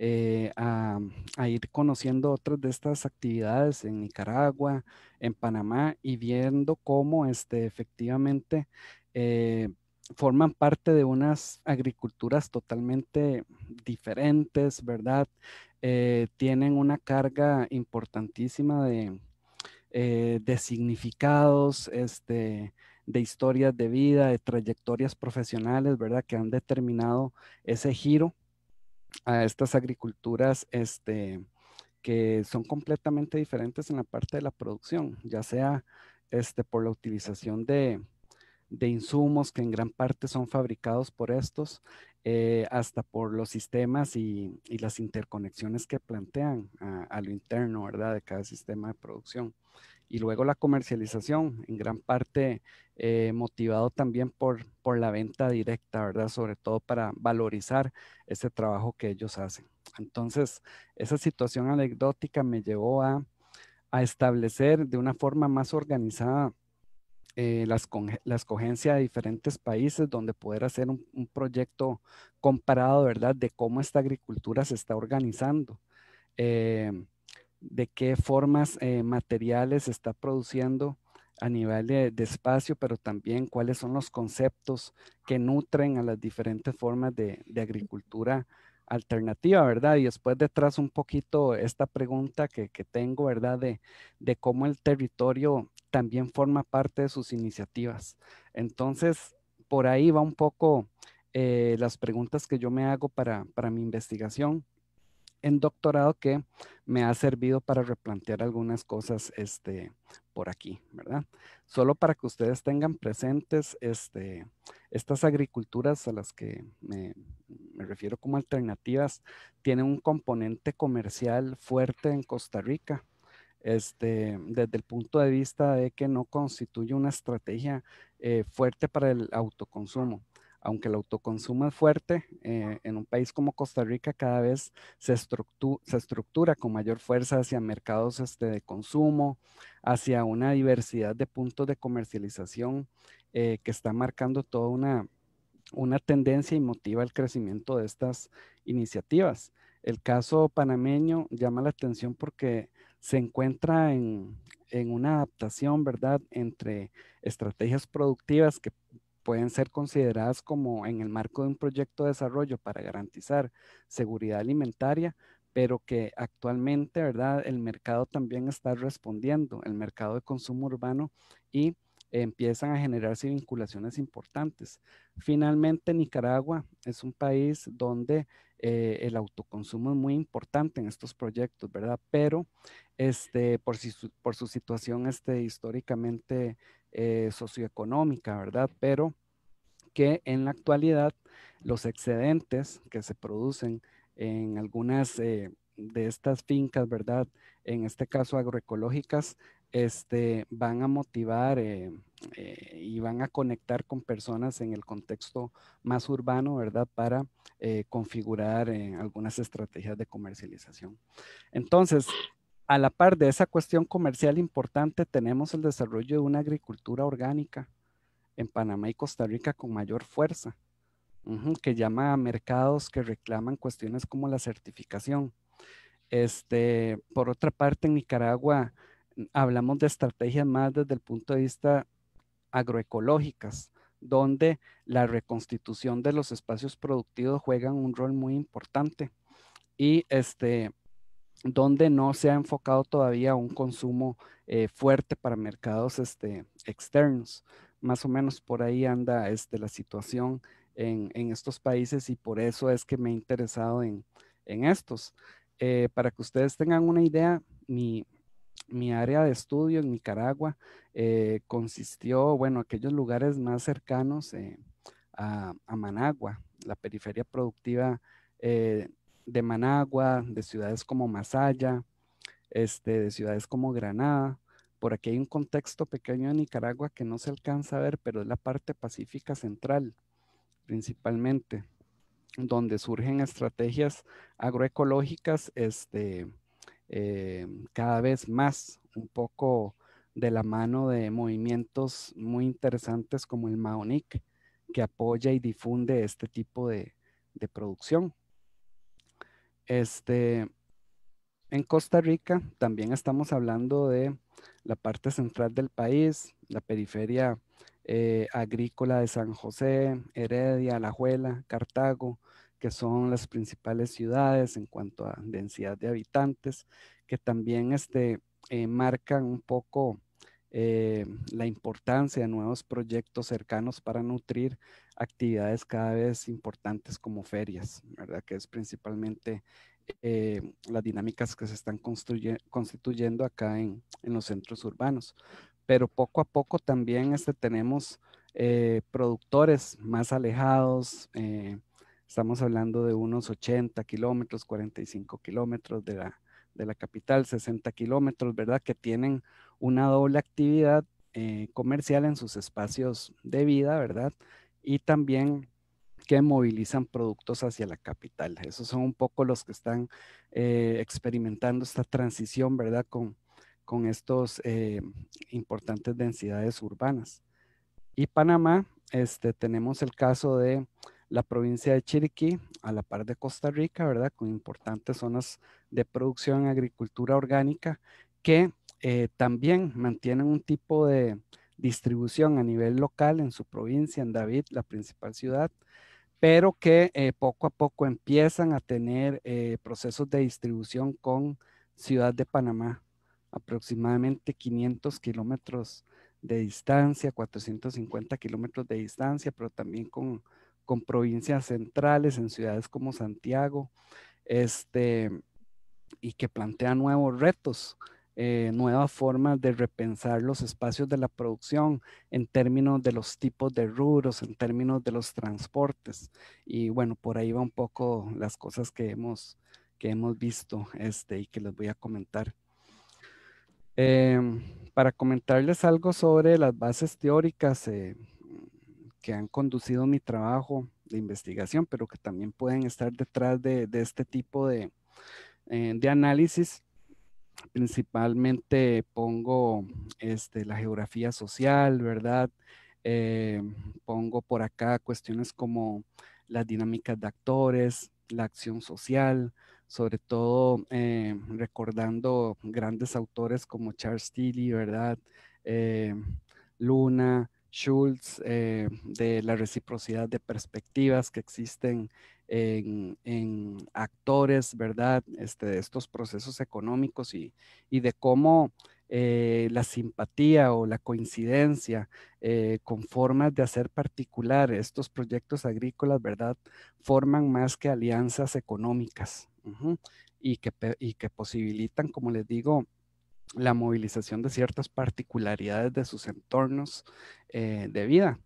Eh, a, ir conociendo otras de estas actividades en Nicaragua, en Panamá y viendo cómo este, efectivamente eh, forman parte de unas agriculturas totalmente diferentes, ¿verdad? Eh, tienen una carga importantísima de, significados, este, de historias de vida, de trayectorias profesionales, ¿verdad? Que han determinado ese giro a estas agriculturas este, que son completamente diferentes en la parte de la producción, ya sea este, por la utilización de, insumos que en gran parte son fabricados por estos, eh, hasta por los sistemas y, las interconexiones que plantean a, lo interno, de cada sistema de producción y luego la comercialización, en gran parte eh, motivado también por, por la venta directa, ¿verdad? Sobre todo para valorizar ese trabajo que ellos hacen. Entonces, esa situación anecdótica me llevó a, establecer de una forma más organizada eh, las, la escogencia de diferentes países donde poder hacer un, proyecto comparado, ¿verdad? De cómo esta agricultura se está organizando. Eh, de qué formas eh, materiales se está produciendo a nivel de, espacio, pero también cuáles son los conceptos que nutren a las diferentes formas de, agricultura alternativa, ¿verdad? Y después detrás un poquito esta pregunta que, tengo, ¿verdad? De, cómo el territorio también forma parte de sus iniciativas. Entonces, por ahí va un poco eh, las preguntas que yo me hago para, para mi investigación en doctorado que me ha servido para replantear algunas cosas este, por aquí, ¿verdad? Solo para que ustedes tengan presentes este, estas agriculturas a las que me, refiero como alternativas, tienen un componente comercial fuerte en Costa Rica. Este, desde el punto de vista de que no constituye una estrategia eh, fuerte para el autoconsumo aunque el autoconsumo es fuerte, eh, en un país como Costa Rica cada vez se, estructura, con mayor fuerza hacia mercados este, de consumo, hacia una diversidad de puntos de comercialización eh, que está marcando toda una, una tendencia y motiva el crecimiento de estas iniciativas. El caso panameño llama la atención porque se encuentra en, en una adaptación, ¿verdad?, entre estrategias productivas que pueden ser consideradas como en el marco de un proyecto de desarrollo para garantizar seguridad alimentaria, pero que actualmente, ¿verdad? El mercado también está respondiendo, el mercado de consumo urbano y empiezan a generarse vinculaciones importantes. Finalmente, Nicaragua es un país donde eh, el autoconsumo es muy importante en estos proyectos, ¿verdad? Pero este, por, su, por su situación este, históricamente eh, socioeconómica, ¿verdad? Pero que en la actualidad los excedentes que se producen en algunas eh, de estas fincas, ¿verdad? En este caso agroecológicas, este, van a motivar eh, y van a conectar con personas en el contexto más urbano, ¿verdad? Para configurar algunas estrategias de comercialización. Entonces, a la par de esa cuestión comercial importante, tenemos el desarrollo de una agricultura orgánica en Panamá y Costa Rica con mayor fuerza, que llama a mercados que reclaman cuestiones como la certificación. Este, por otra parte, en Nicaragua mm, hablamos de estrategias más desde el punto de vista agroecológicas, donde la reconstitución de los espacios productivos juegan un rol muy importante. Y este, donde no se ha enfocado todavía un consumo eh, fuerte para mercados este, externos. Más o menos por ahí anda este, la situación en, estos países y por eso es que me he interesado en, estos. Eh, para que ustedes tengan una idea, mi, área de estudio en Nicaragua eh, consistió, bueno, aquellos lugares más cercanos a, Managua, la periferia productiva de Managua, de ciudades como Masaya, este, de ciudades como Granada. Por aquí hay un contexto pequeño de Nicaragua que no se alcanza a ver, pero es la parte pacífica central, principalmente, donde surgen estrategias agroecológicas este, eh, cada vez más, un poco de la mano de movimientos muy interesantes como el Maonic, que apoya y difunde este tipo de, de producción. Este, en Costa Rica también estamos hablando de la parte central del país, la periferia eh, agrícola de San José, Heredia, Alajuela, Cartago, que son las principales ciudades en cuanto a densidad de habitantes, que también este, eh, marcan un poco eh, la importancia de nuevos proyectos cercanos para nutrir actividades cada vez importantes como ferias, ¿verdad? Que es principalmente eh, las dinámicas que se están constituyendo acá en, en, los centros urbanos. Pero poco a poco también este, tenemos eh, productores más alejados, estamos hablando de unos 80 kilómetros, 45 kilómetros de la, de la capital, 60 kilómetros, ¿verdad? Que tienen una doble actividad eh, comercial en sus espacios de vida, ¿verdad? Y también que movilizan productos hacia la capital. Esos son un poco los que están eh, experimentando esta transición, ¿verdad? Con, con estos eh, importantes densidades urbanas. Y Panamá, este, tenemos el caso de la provincia de Chiriquí, a la par de Costa Rica, ¿verdad? Con importantes zonas de producción agricultura orgánica que eh, también mantienen un tipo de distribución a nivel local en su provincia, en David, la principal ciudad, pero que eh, poco a poco empiezan a tener eh, procesos de distribución con Ciudad de Panamá, aproximadamente 500 kilómetros de distancia, 450 kilómetros de distancia, pero también con, provincias centrales en ciudades como Santiago, este, y que plantean nuevos retos eh, nuevas formas de repensar los espacios de la producción en términos de los tipos de rubros, en términos de los transportes. Y bueno, por ahí va un poco las cosas que hemos, que hemos visto este, y que les voy a comentar. Em, para comentarles algo sobre las bases teóricas eh, que han conducido mi trabajo de investigación, pero que también pueden estar detrás de, este tipo de, eh, de análisis principalmente pongo este, la geografía social, ¿verdad? Eh, pongo por acá cuestiones como las dinámicas de actores, la acción social, sobre todo eh, recordando grandes autores como Charles Tilly, ¿verdad? Eh, Luna, Schultz, eh, de la reciprocidad de perspectivas que existen en, actores, ¿verdad? Este, estos procesos económicos y, de cómo eh, la simpatía o la coincidencia eh, con formas de hacer particular estos proyectos agrícolas, ¿verdad? Forman más que alianzas económicas y, que, y que posibilitan, como les digo, la movilización de ciertas particularidades de sus entornos eh, de vida.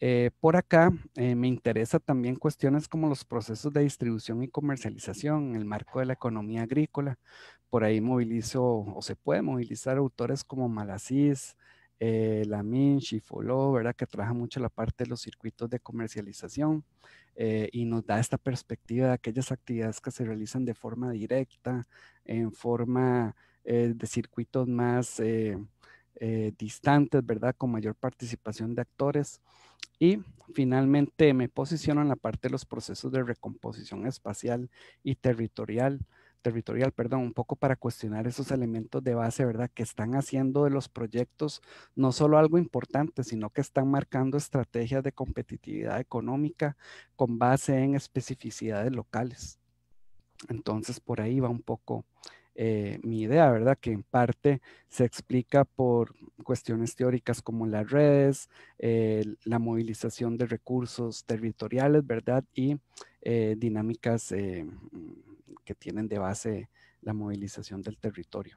Eh, por acá eh, me interesa también cuestiones como los procesos de distribución y comercialización en el marco de la economía agrícola. Por ahí movilizo o se puede movilizar autores como Malasís, eh, Lamin, Chifoló, ¿verdad? que trabaja mucho la parte de los circuitos de comercialización y nos da esta perspectiva de aquellas actividades que se realizan de forma directa, en forma eh, de circuitos más eh, eh, distantes, ¿verdad? Con mayor participación de actores. Y finalmente me posiciono en la parte de los procesos de recomposición espacial y territorial, territorial, perdón, un poco para cuestionar esos elementos de base, ¿verdad? Que están haciendo de los proyectos no solo algo importante, sino que están marcando estrategias de competitividad económica con base en especificidades locales. Entonces, por ahí va un poco eh, mi idea, ¿verdad? Que en parte se explica por cuestiones teóricas como las redes, la movilización de recursos territoriales, ¿verdad? Y eh, dinámicas eh, mm, que tienen de base la movilización del territorio.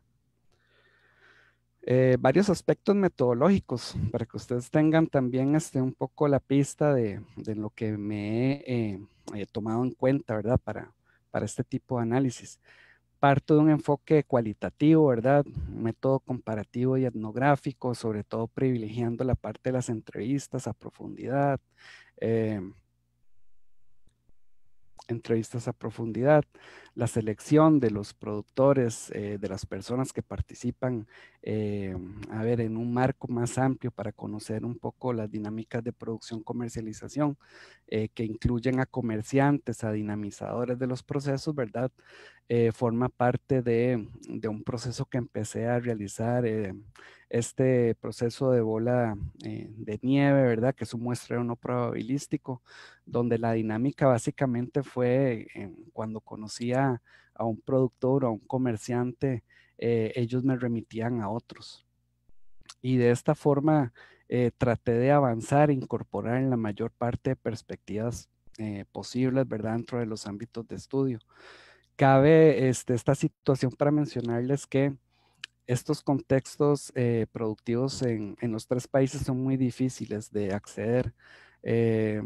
varios aspectos metodológicos para que ustedes tengan también este, un poco la pista de, lo que me he tomado en cuenta, ¿verdad? para este tipo de análisis parto de un enfoque cualitativo, ¿verdad? método comparativo y etnográfico, sobre todo privilegiando la parte de las entrevistas a profundidad, em, entrevistas a profundidad, la selección de los productores, eh, de las personas que participan, em, a ver, en un marco más amplio para conocer un poco las dinámicas de producción, comercialización, eh, que incluyen a comerciantes, a dinamizadores de los procesos, ¿verdad? Eh, forma parte de, un proceso que empecé a realizar, eh, este proceso de bola eh, de nieve, ¿verdad? Que es un muestreo no probabilístico, donde la dinámica básicamente fue em, cuando conocía a un productor o a un comerciante, ellos me remitían a otros. Y de esta forma traté de avanzar, e incorporar en la mayor parte de perspectivas posibles, ¿verdad? Dentro de los ámbitos de estudio. Cabe este, esta situación para mencionarles que estos contextos eh, productivos en, los tres países son muy difíciles de acceder. Eh,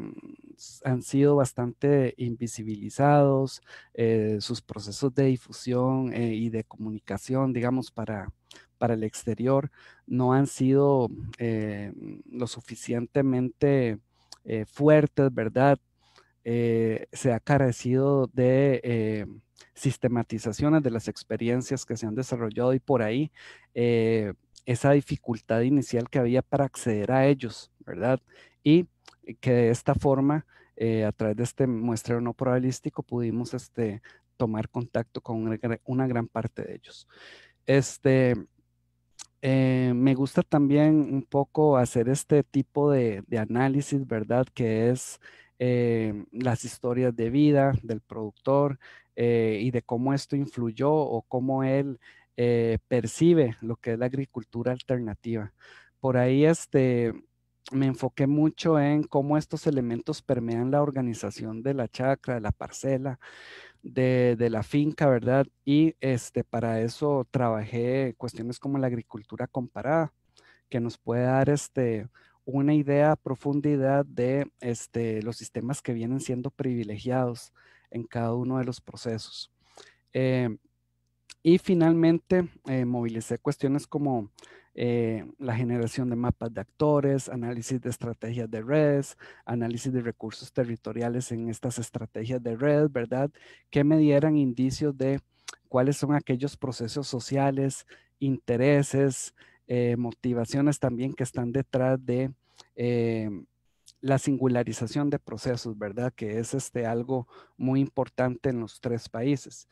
han sido bastante invisibilizados, eh, sus procesos de difusión y de comunicación, digamos, para, para el exterior, no han sido lo suficientemente fuertes, ¿verdad? se ha carecido de sistematizaciones de las experiencias que se han desarrollado y por ahí eh, esa dificultad inicial que había para acceder a ellos, ¿verdad? Y que de esta forma, eh, a través de este muestreo no probabilístico, pudimos este, tomar contacto con una, gran parte de ellos. Este, eh, me gusta también un poco hacer este tipo de, análisis, ¿verdad? Que es las historias de vida del productor, eh, y de cómo esto influyó o cómo él eh, percibe lo que es la agricultura alternativa. Por ahí este, me enfoqué mucho en cómo estos elementos permean la organización de la chacra, de la parcela, de, la finca, ¿verdad? Y este, para eso trabajé cuestiones como la agricultura comparada, que nos puede dar este, una idea a profundidad de este, los sistemas que vienen siendo privilegiados en cada uno de los procesos. Em, y finalmente, eh, movilicé cuestiones como eh, la generación de mapas de actores, análisis de estrategias de redes, análisis de recursos territoriales en estas estrategias de red ¿verdad? Que me dieran indicios de cuáles son aquellos procesos sociales, intereses, eh, motivaciones también que están detrás de em, la singularización de procesos, ¿verdad? Que es este, algo muy importante en los tres países.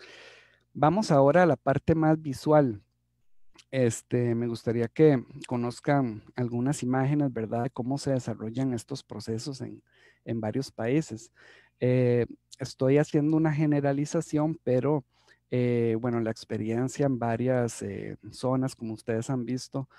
Vamos ahora a la parte más visual. Este, me gustaría que conozcan algunas imágenes, ¿verdad? cómo se desarrollan estos procesos en, varios países. Eh, estoy haciendo una generalización, pero eh, bueno, la experiencia en varias eh, zonas, como ustedes han visto,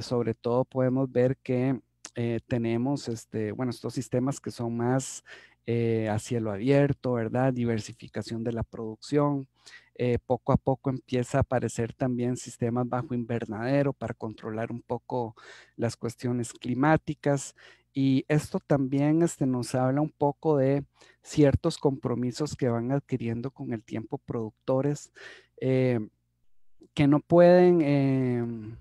sobre todo podemos ver que eh, tenemos, este, bueno, estos sistemas que son más eh, a cielo abierto, ¿verdad? Diversificación de la producción. Eh, poco a poco empieza a aparecer también sistemas bajo invernadero para controlar un poco las cuestiones climáticas. Y esto también este, nos habla un poco de ciertos compromisos que van adquiriendo con el tiempo productores que no pueden em,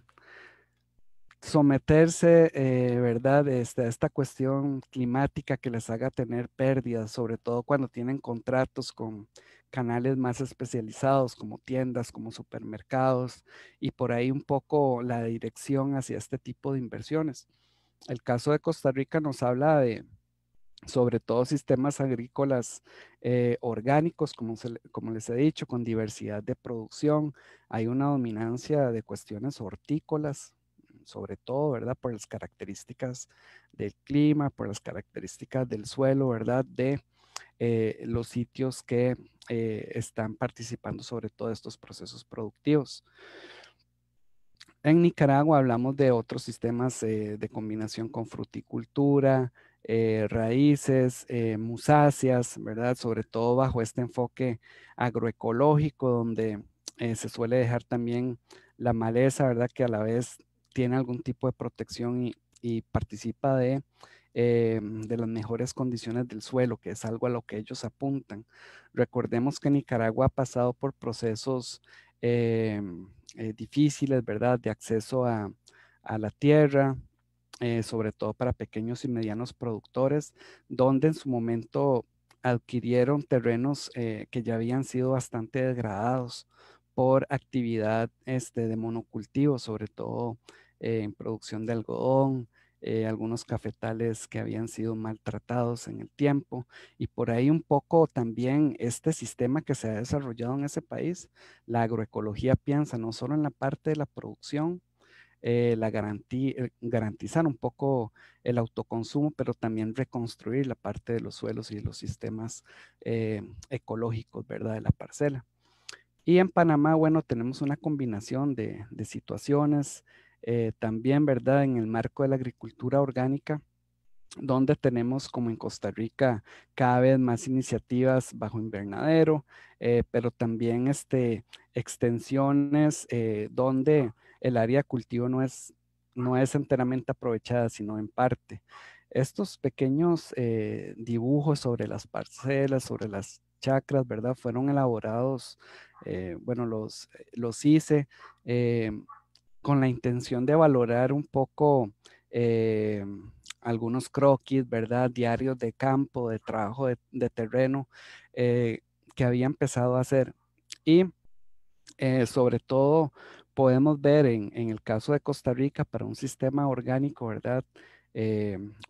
someterse, eh, ¿verdad?, este, a esta cuestión climática que les haga tener pérdidas, sobre todo cuando tienen contratos con canales más especializados como tiendas, como supermercados, y por ahí un poco la dirección hacia este tipo de inversiones. El caso de Costa Rica nos habla de, sobre todo sistemas agrícolas eh, orgánicos, como, les he dicho, con diversidad de producción. Hay una dominancia de cuestiones hortícolas, sobre todo, ¿verdad? Por las características del clima, por las características del suelo, ¿verdad? De eh, los sitios que eh, están participando sobre todo estos procesos productivos. En Nicaragua hablamos de otros sistemas eh, de combinación con fruticultura, raíces, eh, musáceas, ¿verdad? Sobre todo bajo este enfoque agroecológico, donde se suele dejar también la maleza, ¿verdad? Que a la vez tiene algún tipo de protección y, participa de, eh, de las mejores condiciones del suelo, que es algo a lo que ellos apuntan. Recordemos que Nicaragua ha pasado por procesos eh, eh, difíciles, ¿verdad?, de acceso a, la tierra, sobre todo para pequeños y medianos productores, donde en su momento adquirieron terrenos que ya habían sido bastante degradados por actividad este, de monocultivo, sobre todo en producción de algodón, eh, algunos cafetales que habían sido maltratados en el tiempo y por ahí un poco también este sistema que se ha desarrollado en ese país, la agroecología piensa no solo en la parte de la producción, eh, eh, garantizar un poco el autoconsumo, pero también reconstruir la parte de los suelos y los sistemas ecológicos, ¿verdad? De la parcela. Y en Panamá, bueno, tenemos una combinación de situaciones, eh, también, ¿verdad? En el marco de la agricultura orgánica, donde tenemos como en Costa Rica cada vez más iniciativas bajo invernadero, eh, pero también este, extensiones eh, donde el área de cultivo no es, no es enteramente aprovechada, sino en parte. Estos pequeños dibujos sobre las parcelas, sobre las chacras, ¿verdad? Fueron elaborados, bueno, los, los hice con la intención de valorar un poco eh, algunos croquis, ¿verdad? Diarios de campo, de trabajo de, terreno eh, que había empezado a hacer. Y eh, sobre todo podemos ver en, el caso de Costa Rica para un sistema orgánico, ¿verdad?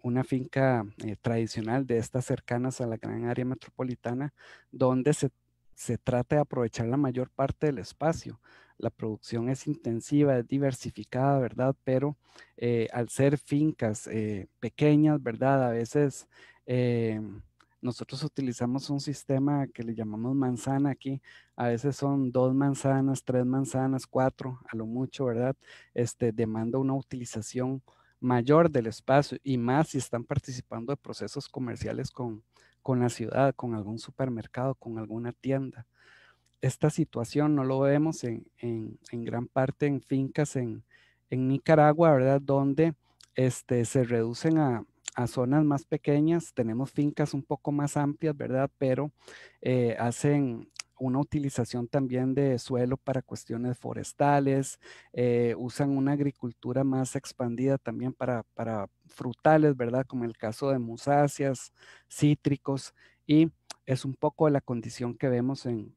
una finca tradicional de estas cercanas a la gran área metropolitana, donde se, se trata de aprovechar la mayor parte del espacio la producción es intensiva, es diversificada, ¿verdad? Pero eh, al ser fincas eh, pequeñas, ¿verdad? A veces eh, nosotros utilizamos un sistema que le llamamos manzana aquí. A veces son dos manzanas, tres manzanas, cuatro, a lo mucho, ¿verdad? Este demanda una utilización mayor del espacio y más si están participando de procesos comerciales con, con la ciudad, con algún supermercado, con alguna tienda esta situación no lo vemos en, gran parte en fincas en, Nicaragua, ¿verdad? Donde este, se reducen a, zonas más pequeñas, tenemos fincas un poco más amplias, ¿verdad? Pero eh, hacen una utilización también de suelo para cuestiones forestales, eh, usan una agricultura más expandida también para, para frutales, ¿verdad? Como el caso de musáceas, cítricos, y es un poco la condición que vemos en,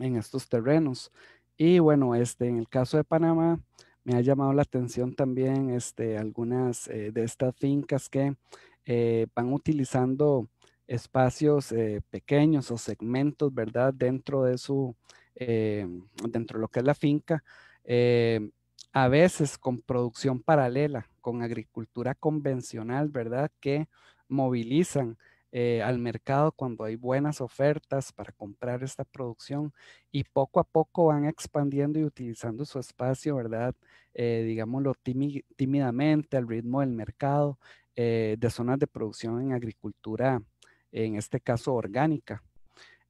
en estos terrenos. Y bueno, este, en el caso de Panamá, me ha llamado la atención también este, algunas eh, de estas fincas que eh, van utilizando espacios eh, pequeños o segmentos, ¿verdad? Dentro de su, dentro de lo que es la finca, a veces con producción paralela, con agricultura convencional, ¿verdad? Que movilizan eh, al mercado cuando hay buenas ofertas para comprar esta producción y poco a poco van expandiendo y utilizando su espacio, ¿verdad? Eh, digámoslo tímidamente al ritmo del mercado eh, de zonas de producción en agricultura, en este caso orgánica.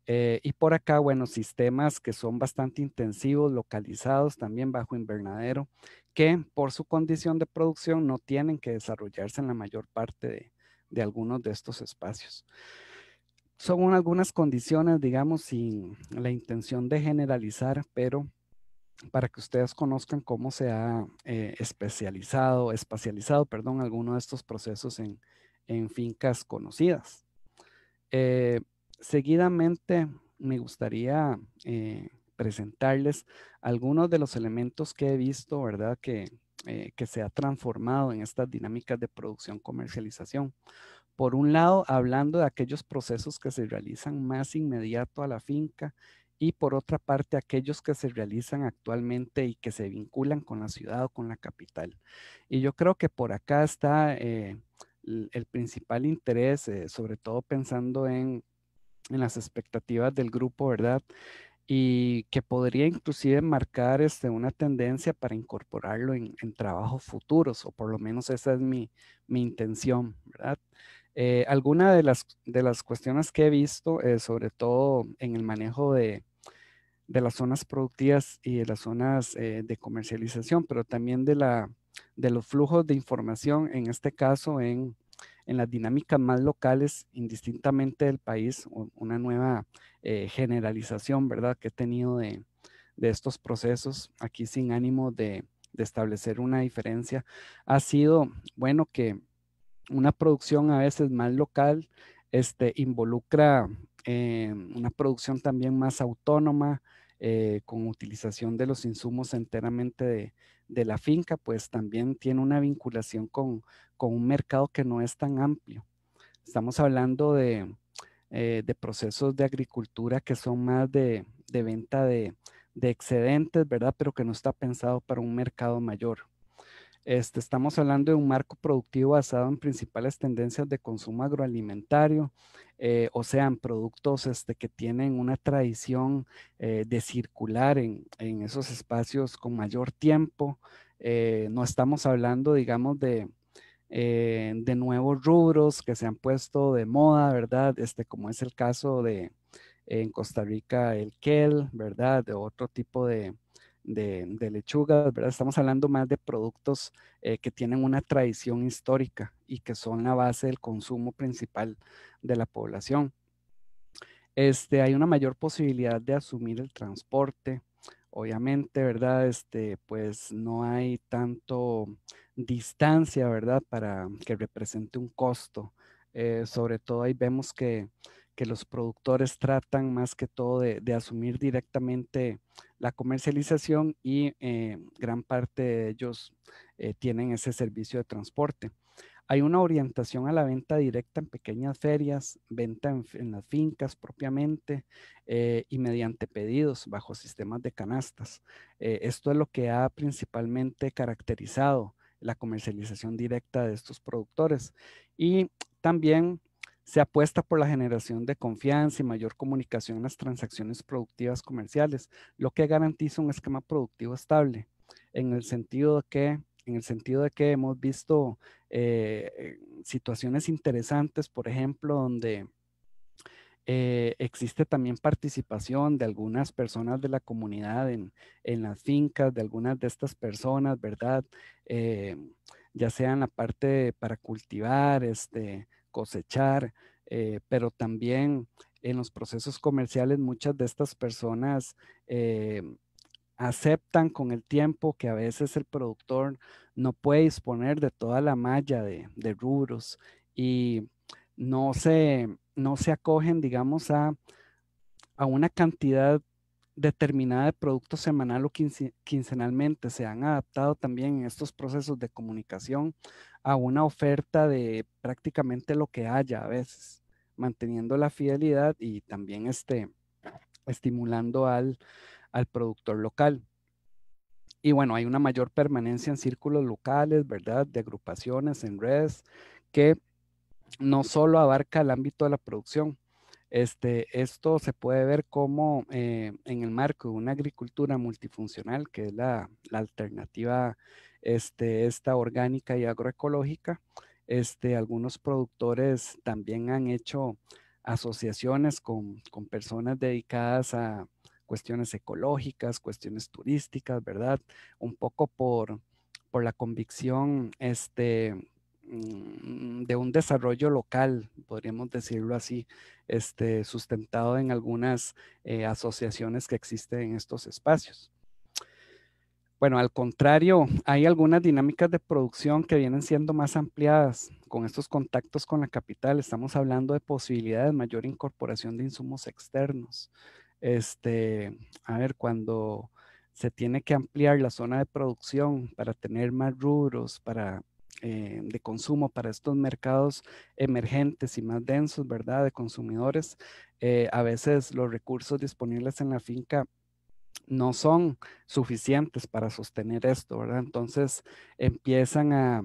y por acá, bueno, sistemas que son bastante intensivos, localizados también bajo invernadero, que por su condición de producción no tienen que desarrollarse en la mayor parte de, de algunos de estos espacios. Son algunas condiciones, digamos, sin la intención de generalizar, pero para que ustedes conozcan cómo se ha eh, especializado, espacializado, perdón, alguno de estos procesos en, fincas conocidas. Eh, seguidamente me gustaría eh, presentarles algunos de los elementos que he visto, ¿verdad? Que, eh, que se ha transformado en estas dinámicas de producción-comercialización. Por un lado, hablando de aquellos procesos que se realizan más inmediato a la finca y por otra parte aquellos que se realizan actualmente y que se vinculan con la ciudad o con la capital. Y yo creo que por acá está eh, el, principal interés, eh, sobre todo pensando en, en las expectativas del grupo, ¿verdad? y que podría inclusive marcar este, una tendencia para incorporarlo en, trabajos futuros, o por lo menos esa es mi, mi intención, ¿verdad? Eh, alguna de las, de las cuestiones que he visto, eh, sobre todo en el manejo de, de, las zonas productivas y de las zonas eh, de comercialización, pero también de, la, de los flujos de información, en este caso en en las dinámicas más locales, indistintamente del país, una nueva eh, generalización, ¿verdad?, que he tenido de, estos procesos, aquí sin ánimo de, establecer una diferencia, ha sido, bueno, que una producción a veces más local este, involucra eh, una producción también más autónoma, eh, con utilización de los insumos enteramente de, de la finca, pues también tiene una vinculación con, un mercado que no es tan amplio. Estamos hablando de, eh, procesos de agricultura que son más de, venta de, de excedentes, ¿verdad? Pero que no está pensado para un mercado mayor. Este, estamos hablando de un marco productivo basado en principales tendencias de consumo agroalimentario, eh, o sea, en productos este, que tienen una tradición eh, de circular en, esos espacios con mayor tiempo. Eh, no estamos hablando, digamos, de, de, nuevos rubros que se han puesto de moda, ¿verdad? Este, como es el caso de en Costa Rica el KEL, ¿verdad? De otro tipo de de, lechugas, ¿verdad? Estamos hablando más de productos eh, que tienen una tradición histórica y que son la base del consumo principal de la población. Este, hay una mayor posibilidad de asumir el transporte, obviamente, ¿verdad? Este, pues no hay tanto distancia, ¿verdad? Para que represente un costo. Eh, sobre todo ahí vemos que que los productores tratan más que todo de, asumir directamente la comercialización y eh, gran parte de ellos eh, tienen ese servicio de transporte. Hay una orientación a la venta directa en pequeñas ferias, venta en, las fincas propiamente eh, y mediante pedidos bajo sistemas de canastas. esto es lo que ha principalmente caracterizado la comercialización directa de estos productores. Y también se apuesta por la generación de confianza y mayor comunicación en las transacciones productivas comerciales, lo que garantiza un esquema productivo estable, en el sentido de que, en el sentido de que hemos visto eh, situaciones interesantes, por ejemplo, donde eh, existe también participación de algunas personas de la comunidad en, las fincas, de algunas de estas personas, ¿verdad? Eh, ya sea en la parte para cultivar, este, cosechar, eh, pero también en los procesos comerciales muchas de estas personas eh, aceptan con el tiempo que a veces el productor no puede disponer de toda la malla de, de rubros y no se, no se acogen, digamos, a, a una cantidad determinada de producto semanal o quincenalmente. Se han adaptado también en estos procesos de comunicación a una oferta de prácticamente lo que haya a veces, manteniendo la fidelidad y también este, estimulando al, al productor local. Y bueno, hay una mayor permanencia en círculos locales, ¿verdad? De agrupaciones, en redes, que no solo abarca el ámbito de la producción, este, esto se puede ver como eh, en el marco de una agricultura multifuncional, que es la, alternativa este, esta orgánica y agroecológica, este, algunos productores también han hecho asociaciones con, personas dedicadas a cuestiones ecológicas, cuestiones turísticas, ¿verdad? Un poco por, por la convicción este, Mm, de un desarrollo local, podríamos decirlo así, este, sustentado en algunas eh, asociaciones que existen en estos espacios. Bueno, al contrario, hay algunas dinámicas de producción que vienen siendo más ampliadas con estos contactos con la capital. Estamos hablando de posibilidades de mayor incorporación de insumos externos. Este, a ver, cuando se tiene que ampliar la zona de producción para tener más rubros, para eh, de consumo para estos mercados emergentes y más densos, ¿verdad? De consumidores. Eh, a veces los recursos disponibles en la finca no son suficientes para sostener esto, ¿verdad? Entonces empiezan a,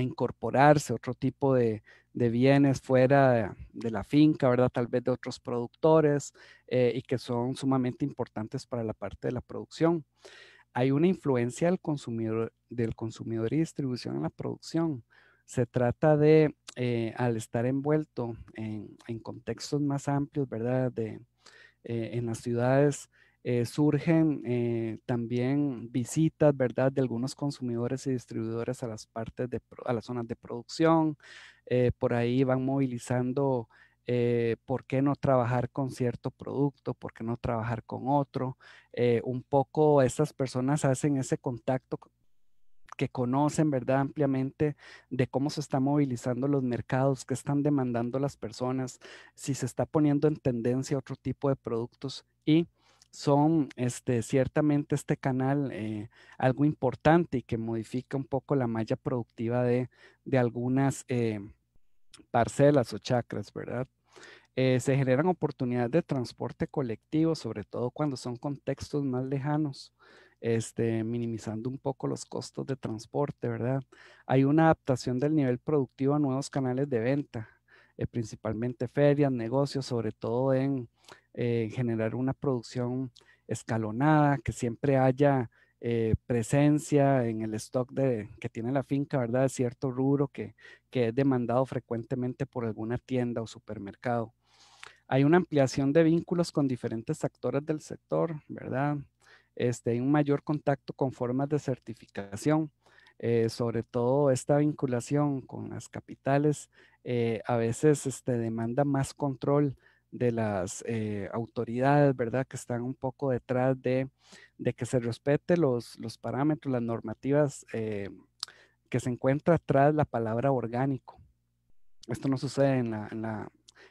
incorporarse otro tipo de, bienes fuera de, la finca, ¿verdad? Tal vez de otros productores eh, y que son sumamente importantes para la parte de la producción hay una influencia del consumidor, del consumidor y distribución en la producción. Se trata de, eh, al estar envuelto en, contextos más amplios, ¿verdad? De, eh, en las ciudades eh, surgen también visitas, ¿verdad? De algunos consumidores y distribuidores a las partes de, a las zonas de producción. por ahí van movilizando eh, por qué no trabajar con cierto producto, por qué no trabajar con otro. Eh, un poco estas personas hacen ese contacto que conocen, ¿verdad? Ampliamente de cómo se están movilizando los mercados, qué están demandando las personas, si se está poniendo en tendencia otro tipo de productos y son este, ciertamente este canal eh, algo importante y que modifica un poco la malla productiva de, algunas eh, parcelas o chacras, ¿verdad? Eh, se generan oportunidades de transporte colectivo, sobre todo cuando son contextos más lejanos, este, minimizando un poco los costos de transporte, ¿verdad? Hay una adaptación del nivel productivo a nuevos canales de venta, eh, principalmente ferias, negocios, sobre todo eh, en generar una producción escalonada, que siempre haya eh, presencia en el stock de, que tiene la finca, ¿verdad? De cierto rubro que, es demandado frecuentemente por alguna tienda o supermercado. Hay una ampliación de vínculos con diferentes actores del sector, ¿verdad? Este, hay un mayor contacto con formas de certificación. Eh, sobre todo esta vinculación con las capitales, eh, a veces este, demanda más control de las eh, autoridades, ¿verdad? Que están un poco detrás de, que se respete los, los parámetros, las normativas eh, que se encuentra tras la palabra orgánico. Esto no sucede en, la,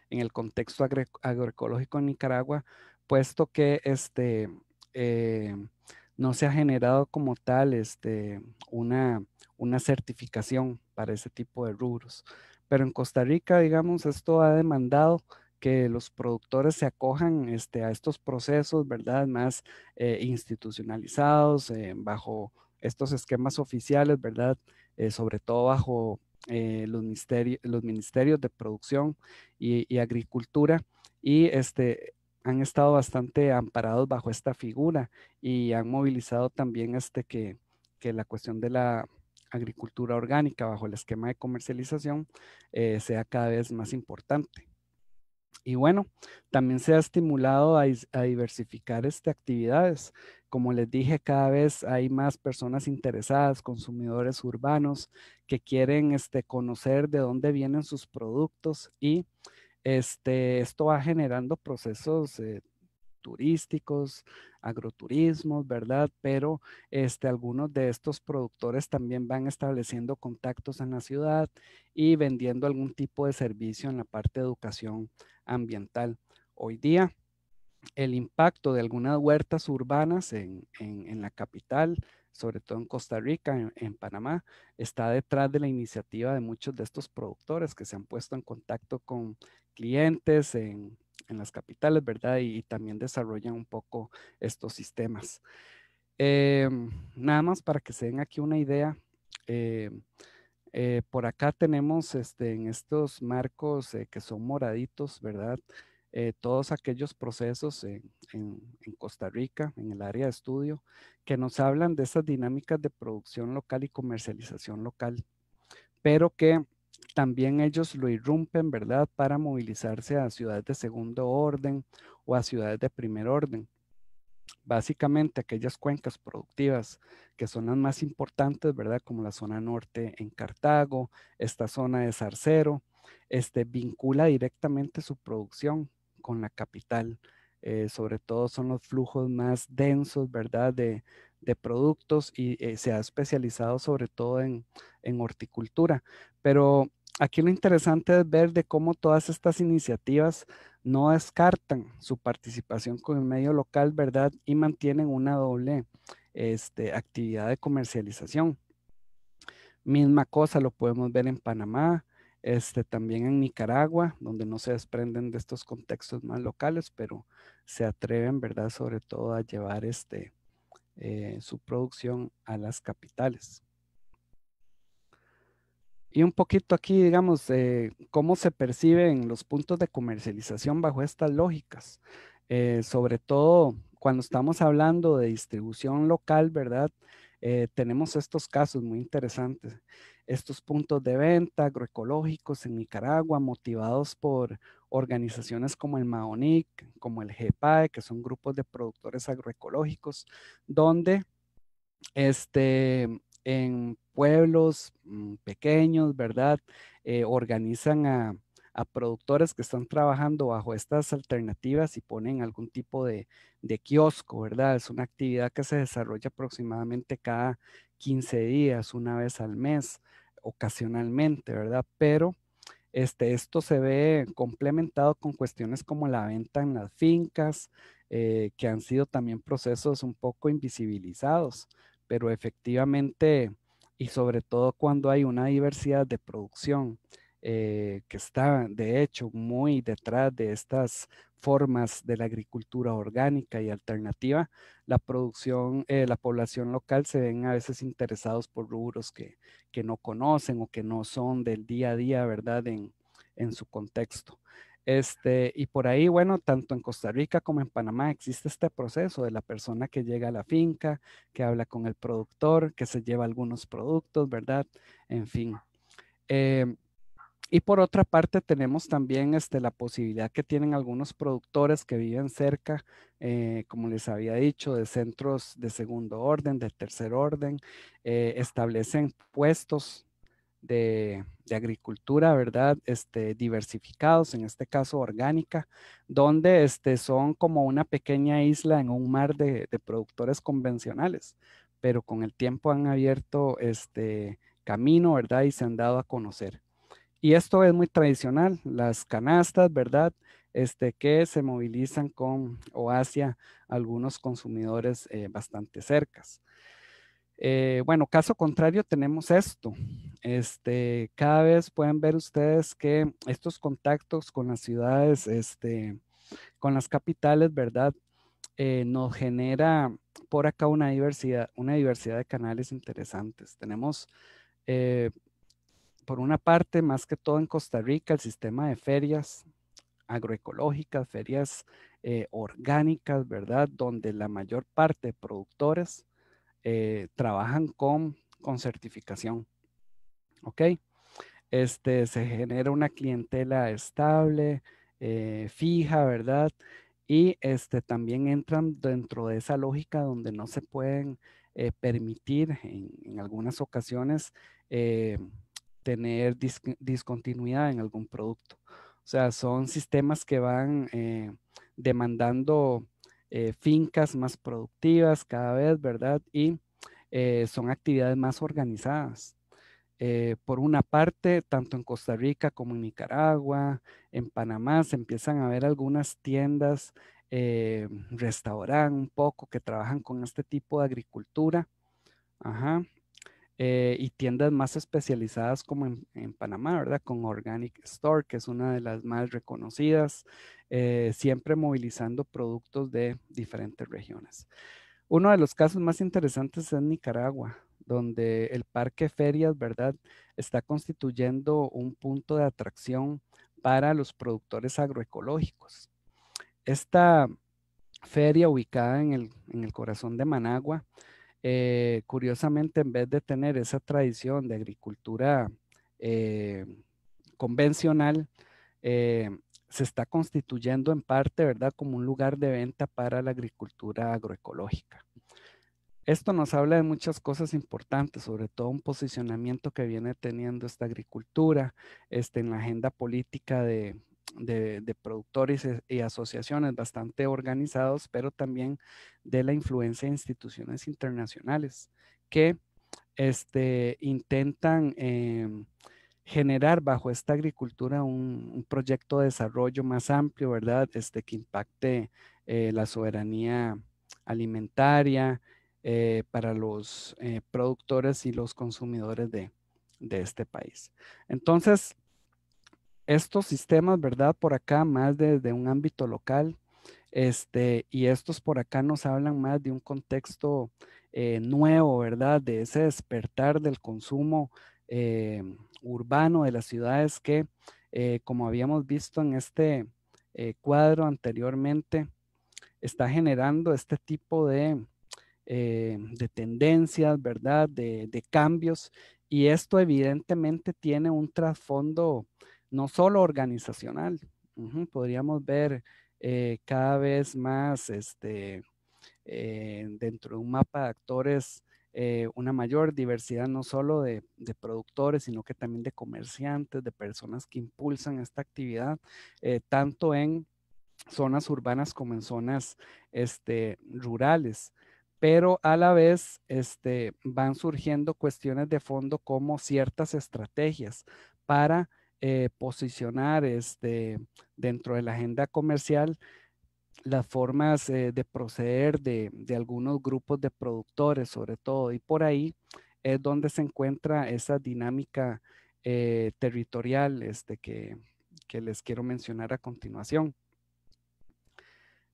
en, el contexto agroecológico en Nicaragua, puesto que este, eh, no se ha generado como tal este, una, una certificación para ese tipo de rubros. Pero en Costa Rica, digamos, esto ha demandado que los productores se acojan este, a estos procesos, ¿verdad? Más eh, institucionalizados, eh, bajo estos esquemas oficiales, ¿verdad? Eh, sobre todo bajo los, ministerios los, ministerios de producción y, agricultura. Y este, han estado bastante amparados bajo esta figura y han movilizado también este, que, que la cuestión de la agricultura orgánica bajo el esquema de comercialización sea cada vez más importante. Y bueno, también se ha estimulado a, diversificar este, actividades. Como les dije, cada vez hay más personas interesadas, consumidores urbanos, que quieren este, conocer de dónde vienen sus productos y este, esto va generando procesos eh, turísticos, agroturismos, ¿verdad? Pero este, algunos de estos productores también van estableciendo contactos en la ciudad y vendiendo algún tipo de servicio en la parte de educación ambiental. Hoy día, el impacto de algunas huertas urbanas en, la capital, sobre todo en Costa Rica, en, Panamá, está detrás de la iniciativa de muchos de estos productores que se han puesto en contacto con clientes, en en las capitales, ¿verdad? Y, también desarrollan un poco estos sistemas. Em, nada más para que se den aquí una idea, em, eh, por acá tenemos este, en estos marcos eh, que son moraditos, ¿verdad? Eh, todos aquellos procesos en, en, en, Costa Rica, en el área de estudio, que nos hablan de esas dinámicas de producción local y comercialización local, pero que también ellos lo irrumpen, ¿verdad?, para movilizarse a ciudades de segundo orden o a ciudades de primer orden. Básicamente aquellas cuencas productivas que son las más importantes, ¿verdad? Como la zona norte en Cartago, esta zona de Zarcero, este, vincula directamente su producción con la capital. Eh, sobre todo son los flujos más densos, ¿verdad? De, de productos y eh, se ha especializado sobre todo en, en horticultura. Pero aquí lo interesante es ver de cómo todas estas iniciativas no descartan su participación con el medio local, ¿verdad? Y mantienen una doble este, actividad de comercialización. Misma cosa lo podemos ver en Panamá, este, también en Nicaragua, donde no se desprenden de estos contextos más locales, pero se atreven, ¿verdad? Sobre todo a llevar este, eh, su producción a las capitales. Y un poquito aquí, digamos, eh, cómo se perciben los puntos de comercialización bajo estas lógicas, eh, sobre todo cuando estamos hablando de distribución local, ¿verdad? tenemos estos casos muy interesantes, estos puntos de venta agroecológicos en Nicaragua motivados por organizaciones como el MAONIC, como el GEPAE, que son grupos de productores agroecológicos, donde este, en pueblos mm, pequeños, ¿verdad? Eh, organizan a, productores que están trabajando bajo estas alternativas y ponen algún tipo de, de kiosco, ¿verdad? Es una actividad que se desarrolla aproximadamente cada 15 días, una vez al mes, ocasionalmente, ¿verdad? Pero este, esto se ve complementado con cuestiones como la venta en las fincas, eh, que han sido también procesos un poco invisibilizados, pero efectivamente, y sobre todo cuando hay una diversidad de producción eh, que está de hecho muy detrás de estas formas de la agricultura orgánica y alternativa, la producción, eh, la población local se ven a veces interesados por rubros que, que, no conocen o que no son del día a día, ¿verdad? En, en su contexto. Este, y por ahí, bueno, tanto en Costa Rica como en Panamá existe este proceso de la persona que llega a la finca, que habla con el productor, que se lleva algunos productos, ¿verdad? En fin. Eh, y por otra parte, tenemos también este, la posibilidad que tienen algunos productores que viven cerca, eh, como les había dicho, de centros de segundo orden, de tercer orden, eh, establecen puestos de, agricultura, ¿verdad? Este, diversificados, en este caso orgánica, donde este, son como una pequeña isla en un mar de, de productores convencionales, pero con el tiempo han abierto este camino, ¿verdad? Y se han dado a conocer. Y esto es muy tradicional, las canastas, ¿verdad? Este, que se movilizan con o hacia algunos consumidores eh, bastante cercas. Eh, bueno, caso contrario tenemos esto. Este, cada vez pueden ver ustedes que estos contactos con las ciudades, este, con las capitales, ¿verdad? Eh, nos genera por acá una diversidad, una diversidad de canales interesantes. Tenemos por una parte, más que todo en Costa Rica, el sistema de ferias agroecológicas, ferias eh, orgánicas, ¿verdad? Donde la mayor parte de productores eh, trabajan con, con certificación. ¿Ok? Este, se genera una clientela estable, eh, fija, ¿verdad? Y este, también entran dentro de esa lógica donde no se pueden permitir en, en algunas ocasiones tener discontinuidad en algún producto. O sea, son sistemas que van eh, demandando eh, fincas más productivas cada vez, ¿verdad? Y eh, son actividades más organizadas. por una parte, tanto en Costa Rica como en Nicaragua, en Panamá, se empiezan a ver algunas tiendas, eh, restaurantes un poco que trabajan con este tipo de agricultura. Ajá. Eh, y tiendas más especializadas como en, Panamá, ¿verdad? Con Organic Store, que es una de las más reconocidas, eh, siempre movilizando productos de diferentes regiones. Uno de los casos más interesantes es Nicaragua, donde el parque ferias, ¿verdad? Está constituyendo un punto de atracción para los productores agroecológicos. Esta feria ubicada en el, en el corazón de Managua eh, curiosamente, en vez de tener esa tradición de agricultura eh, convencional, eh, se está constituyendo en parte, ¿verdad?, como un lugar de venta para la agricultura agroecológica. Esto nos habla de muchas cosas importantes, sobre todo un posicionamiento que viene teniendo esta agricultura este, en la agenda política de, de, productores y asociaciones bastante organizados, pero también de la influencia de instituciones internacionales que este, intentan em, generar bajo esta agricultura un, proyecto de desarrollo más amplio, ¿verdad? Este, que impacte eh, la soberanía alimentaria eh, para los eh, productores y los consumidores de, de este país. Entonces, estos sistemas, ¿verdad? Por acá, más desde un ámbito local, este, y estos por acá nos hablan más de un contexto eh, nuevo, ¿verdad? De ese despertar del consumo eh, urbano de las ciudades que, eh, como habíamos visto en este cuadro anteriormente, está generando este tipo de, de tendencias, ¿verdad? De, de, cambios. Y esto evidentemente tiene un trasfondo no solo organizacional. Podríamos ver eh, cada vez más este, eh, dentro de un mapa de actores eh, una mayor diversidad no solo de, de, productores, sino que también de comerciantes, de personas que impulsan esta actividad, tanto en zonas urbanas como en zonas este, rurales pero a la vez este, van surgiendo cuestiones de fondo como ciertas estrategias para eh, posicionar este, dentro de la agenda comercial las formas eh, de proceder de, algunos grupos de productores, sobre todo, y por ahí es donde se encuentra esa dinámica eh, territorial este, que, que, les quiero mencionar a continuación.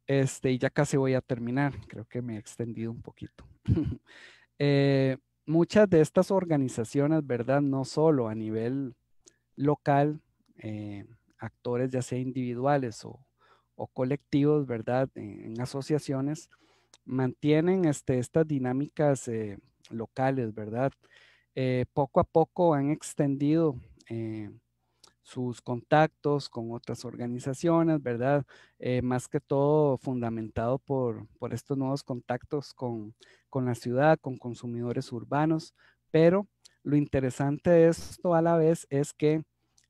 Este, y ya casi voy a terminar, creo que me he extendido un poquito. muchas de estas organizaciones, ¿verdad? No solo a nivel local, eh, actores ya sea individuales o, o colectivos, ¿verdad? En, asociaciones, mantienen este, estas dinámicas eh, locales, ¿verdad? Eh, poco a poco han extendido sus contactos con otras organizaciones, ¿verdad? más que todo fundamentado por, por estos nuevos contactos con, con, la ciudad, con consumidores urbanos, pero lo interesante de esto a la vez es que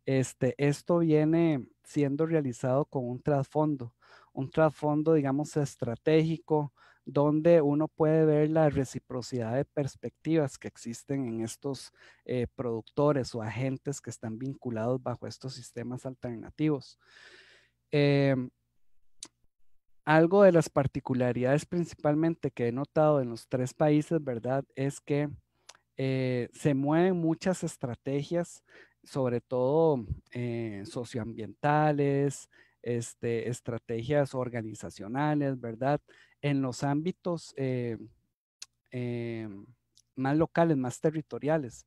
este, esto viene siendo realizado con un trasfondo, un trasfondo, digamos, estratégico, donde uno puede ver la reciprocidad de perspectivas que existen en estos eh, productores o agentes que están vinculados bajo estos sistemas alternativos. Em, algo de las particularidades principalmente que he notado en los tres países, ¿verdad? Es que eh, se mueven muchas estrategias, sobre todo eh, socioambientales, este, estrategias organizacionales, ¿verdad? En los ámbitos eh, más locales, más territoriales,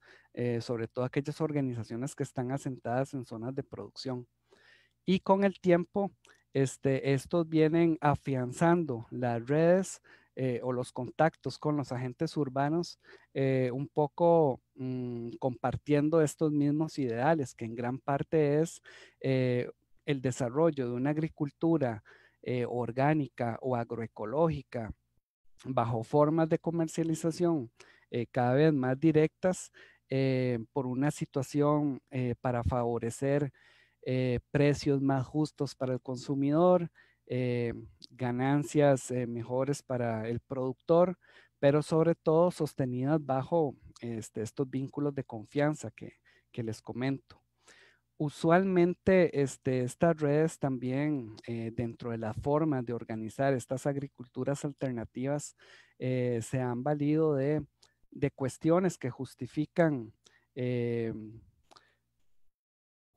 sobre todo aquellas organizaciones que están asentadas en zonas de producción. Y con el tiempo, este, estos vienen afianzando las redes, eh, o los contactos con los agentes urbanos, eh, un poco mm, compartiendo estos mismos ideales, que en gran parte es eh, el desarrollo de una agricultura orgánica o agroecológica bajo formas de comercialización cada vez más directas por una situación para favorecer precios más justos para el consumidor, eh, ganancias eh, mejores para el productor, pero sobre todo sostenidas bajo este, estos vínculos de confianza que, les comento. Usualmente este, estas redes también eh, dentro de la forma de organizar estas agriculturas alternativas se han valido de, de cuestiones que justifican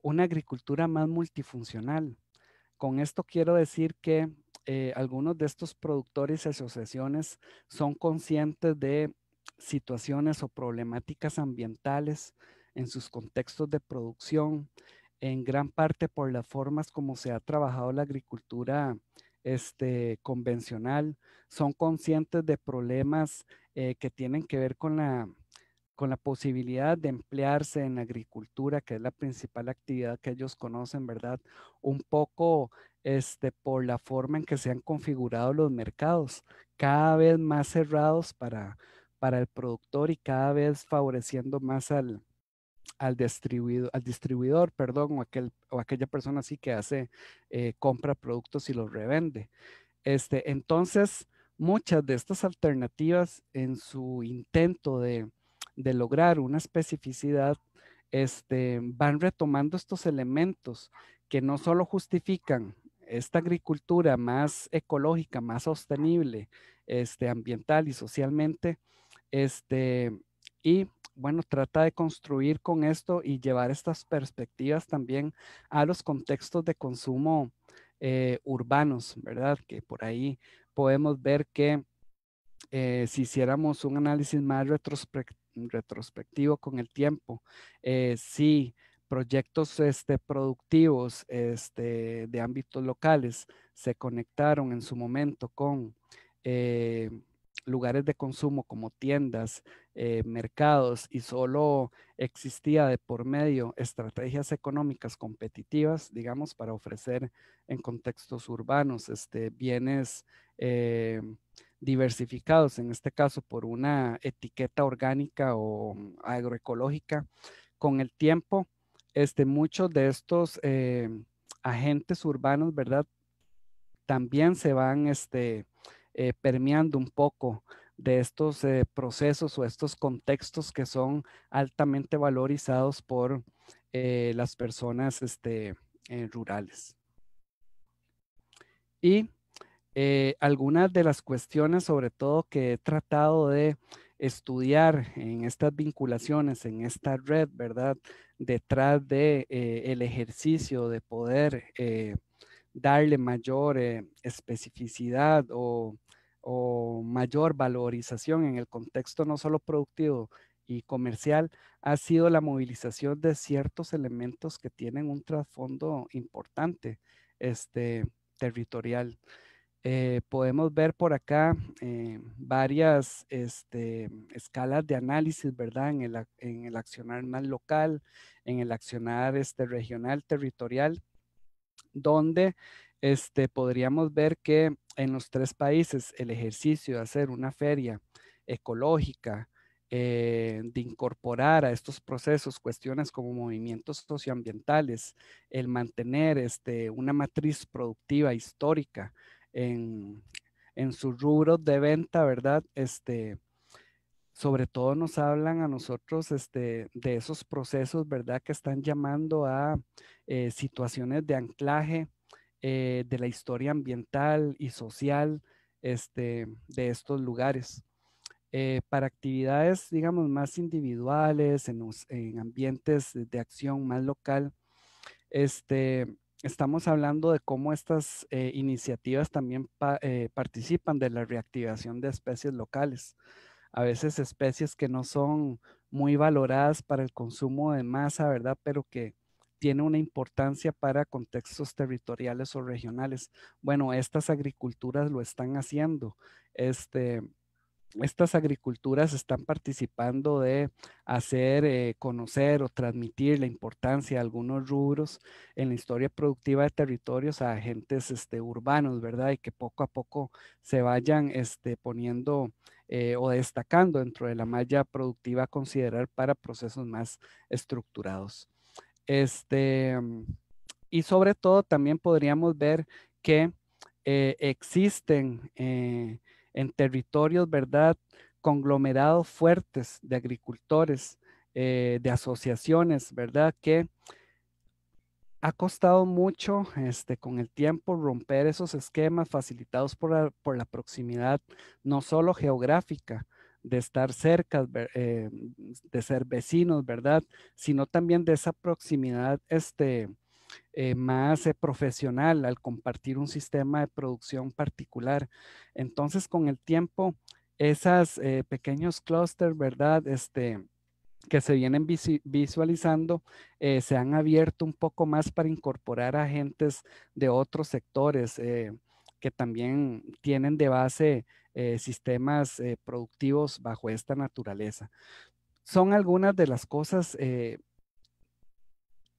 una agricultura más multifuncional. Con esto quiero decir que eh, algunos de estos productores y asociaciones son conscientes de situaciones o problemáticas ambientales en sus contextos de producción, en gran parte por las formas como se ha trabajado la agricultura este, convencional, son conscientes de problemas eh, que tienen que ver con la con la posibilidad de emplearse en agricultura, que es la principal actividad que ellos conocen, ¿verdad? Un poco este, por la forma en que se han configurado los mercados, cada vez más cerrados para, para el productor y cada vez favoreciendo más al, al, distribuido, al distribuidor, perdón, o, aquel, o aquella persona así que hace, eh, compra productos y los revende. Este, entonces, muchas de estas alternativas en su intento de, de lograr una especificidad, este, van retomando estos elementos que no solo justifican esta agricultura más ecológica, más sostenible, este, ambiental y socialmente, este, y bueno, trata de construir con esto y llevar estas perspectivas también a los contextos de consumo eh, urbanos, ¿verdad? Que por ahí podemos ver que eh, si hiciéramos un análisis más retrospectivo con el tiempo, eh, si proyectos este, productivos este, de ámbitos locales se conectaron en su momento con eh, lugares de consumo como tiendas, mercados y solo existía de por medio estrategias económicas competitivas, digamos, para ofrecer en contextos urbanos este, bienes diversificados, en este caso por una etiqueta orgánica o mm, agroecológica, con el tiempo, este, muchos de estos eh, agentes urbanos, ¿verdad? También se van este, eh, permeando un poco de estos eh, procesos o estos contextos que son altamente valorizados por las personas este, rurales. Y eh, algunas de las cuestiones, sobre todo, que he tratado de estudiar en estas vinculaciones, en esta red, ¿verdad? Detrás de eh, ejercicio de poder eh, darle mayor especificidad o, o mayor valorización en el contexto no solo productivo, y comercial ha sido la movilización de ciertos elementos que tienen un trasfondo importante este, territorial. Eh, podemos ver por acá eh, varias este, escalas de análisis, ¿verdad? En el, accionar más local, en el accionar este, regional, territorial, donde este, podríamos ver que en los tres países el ejercicio de hacer una feria ecológica, eh, de incorporar a estos procesos cuestiones como movimientos socioambientales, el mantener este, una matriz productiva histórica, en, en sus rubros de venta, ¿verdad? Este, sobre todo nos hablan a nosotros este, de esos procesos, ¿verdad? Que están llamando a eh, situaciones de anclaje eh, de la historia ambiental y social este, de estos lugares. Eh, para actividades, digamos, más individuales, en, en ambientes de acción más local, este, estamos hablando de cómo estas eh, iniciativas también eh, participan de la reactivación de especies locales. A veces especies que no son muy valoradas para el consumo de masa, ¿verdad? Pero que tiene una importancia para contextos territoriales o regionales. Bueno, estas agriculturas lo están haciendo. Este, estas agriculturas están participando de hacer eh, conocer o transmitir la importancia de algunos rubros en la historia productiva de territorios a agentes este, urbanos, ¿verdad? Y que poco a poco se vayan este, poniendo eh, o destacando dentro de la malla productiva a considerar para procesos más estructurados. Este, y sobre todo también podríamos ver que eh, existen en territorios, ¿verdad? Conglomerados fuertes de agricultores, eh, de asociaciones, ¿verdad? Que ha costado mucho este, con el tiempo romper esos esquemas facilitados por la, proximidad, no solo geográfica, de estar cerca, eh, de ser vecinos, ¿verdad? Sino también de esa proximidad este, eh, más eh, profesional al compartir un sistema de producción particular. Entonces, con el tiempo, esos eh, pequeños clústeres, ¿verdad? Este, que se vienen visualizando se han abierto un poco más para incorporar agentes de otros sectores que también tienen de base sistemas productivos bajo esta naturaleza. Son algunas de las cosas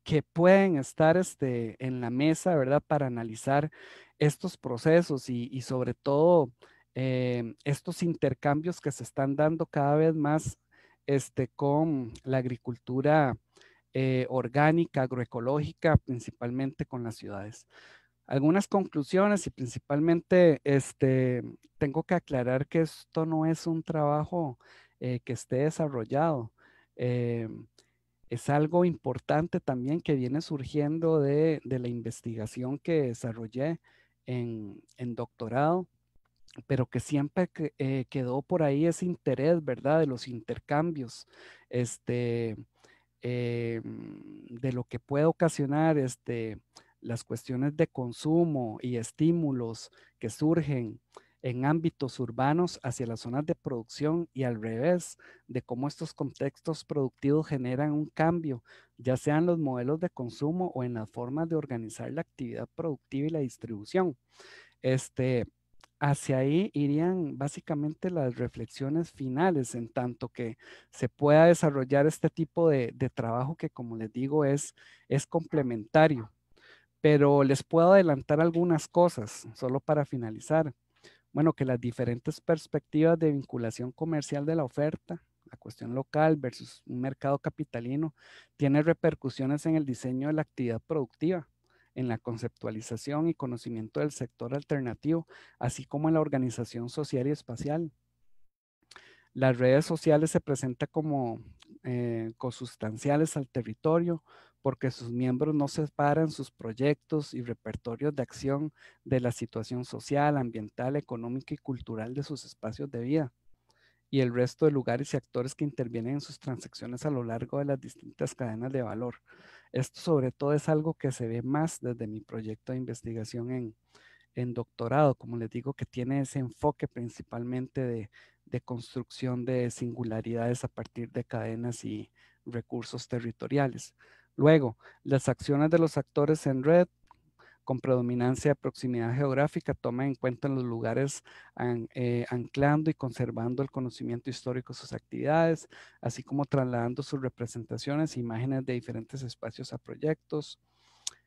que pueden estar este, en la mesa, ¿verdad? Para analizar estos procesos y, sobre todo em, estos intercambios que se están dando cada vez más este, con la agricultura eh, orgánica, agroecológica, principalmente con las ciudades. Algunas conclusiones y principalmente este, tengo que aclarar que esto no es un trabajo eh, que esté desarrollado. Em, es algo importante también que viene surgiendo de, la investigación que desarrollé en, en doctorado, pero que siempre eh, quedó por ahí ese interés, ¿verdad? De los intercambios, este, eh, de lo que puede ocasionar este, las cuestiones de consumo y estímulos que surgen en ámbitos urbanos hacia las zonas de producción y al revés, de cómo estos contextos productivos generan un cambio, ya sean los modelos de consumo o en las formas de organizar la actividad productiva y la distribución. Este, hacia ahí irían básicamente las reflexiones finales, en tanto que se pueda desarrollar este tipo de, trabajo que, como les digo, es, es complementario. Pero les puedo adelantar algunas cosas, solo para finalizar bueno, que las diferentes perspectivas de vinculación comercial de la oferta, la cuestión local versus un mercado capitalino, tiene repercusiones en el diseño de la actividad productiva, en la conceptualización y conocimiento del sector alternativo, así como en la organización social y espacial. Las redes sociales se presentan como eh, consustanciales al territorio, porque sus miembros no separan sus proyectos y repertorios de acción de la situación social, ambiental, económica y cultural de sus espacios de vida y el resto de lugares y actores que intervienen en sus transacciones a lo largo de las distintas cadenas de valor. Esto sobre todo es algo que se ve más desde mi proyecto de investigación en, doctorado, como les digo, que tiene ese enfoque principalmente de construcción de singularidades a partir de cadenas y recursos territoriales. Luego, las acciones de los actores en red con predominancia de proximidad geográfica toman en cuenta los lugares eh, anclando y conservando el conocimiento histórico de sus actividades, así como trasladando sus representaciones e imágenes de diferentes espacios a proyectos.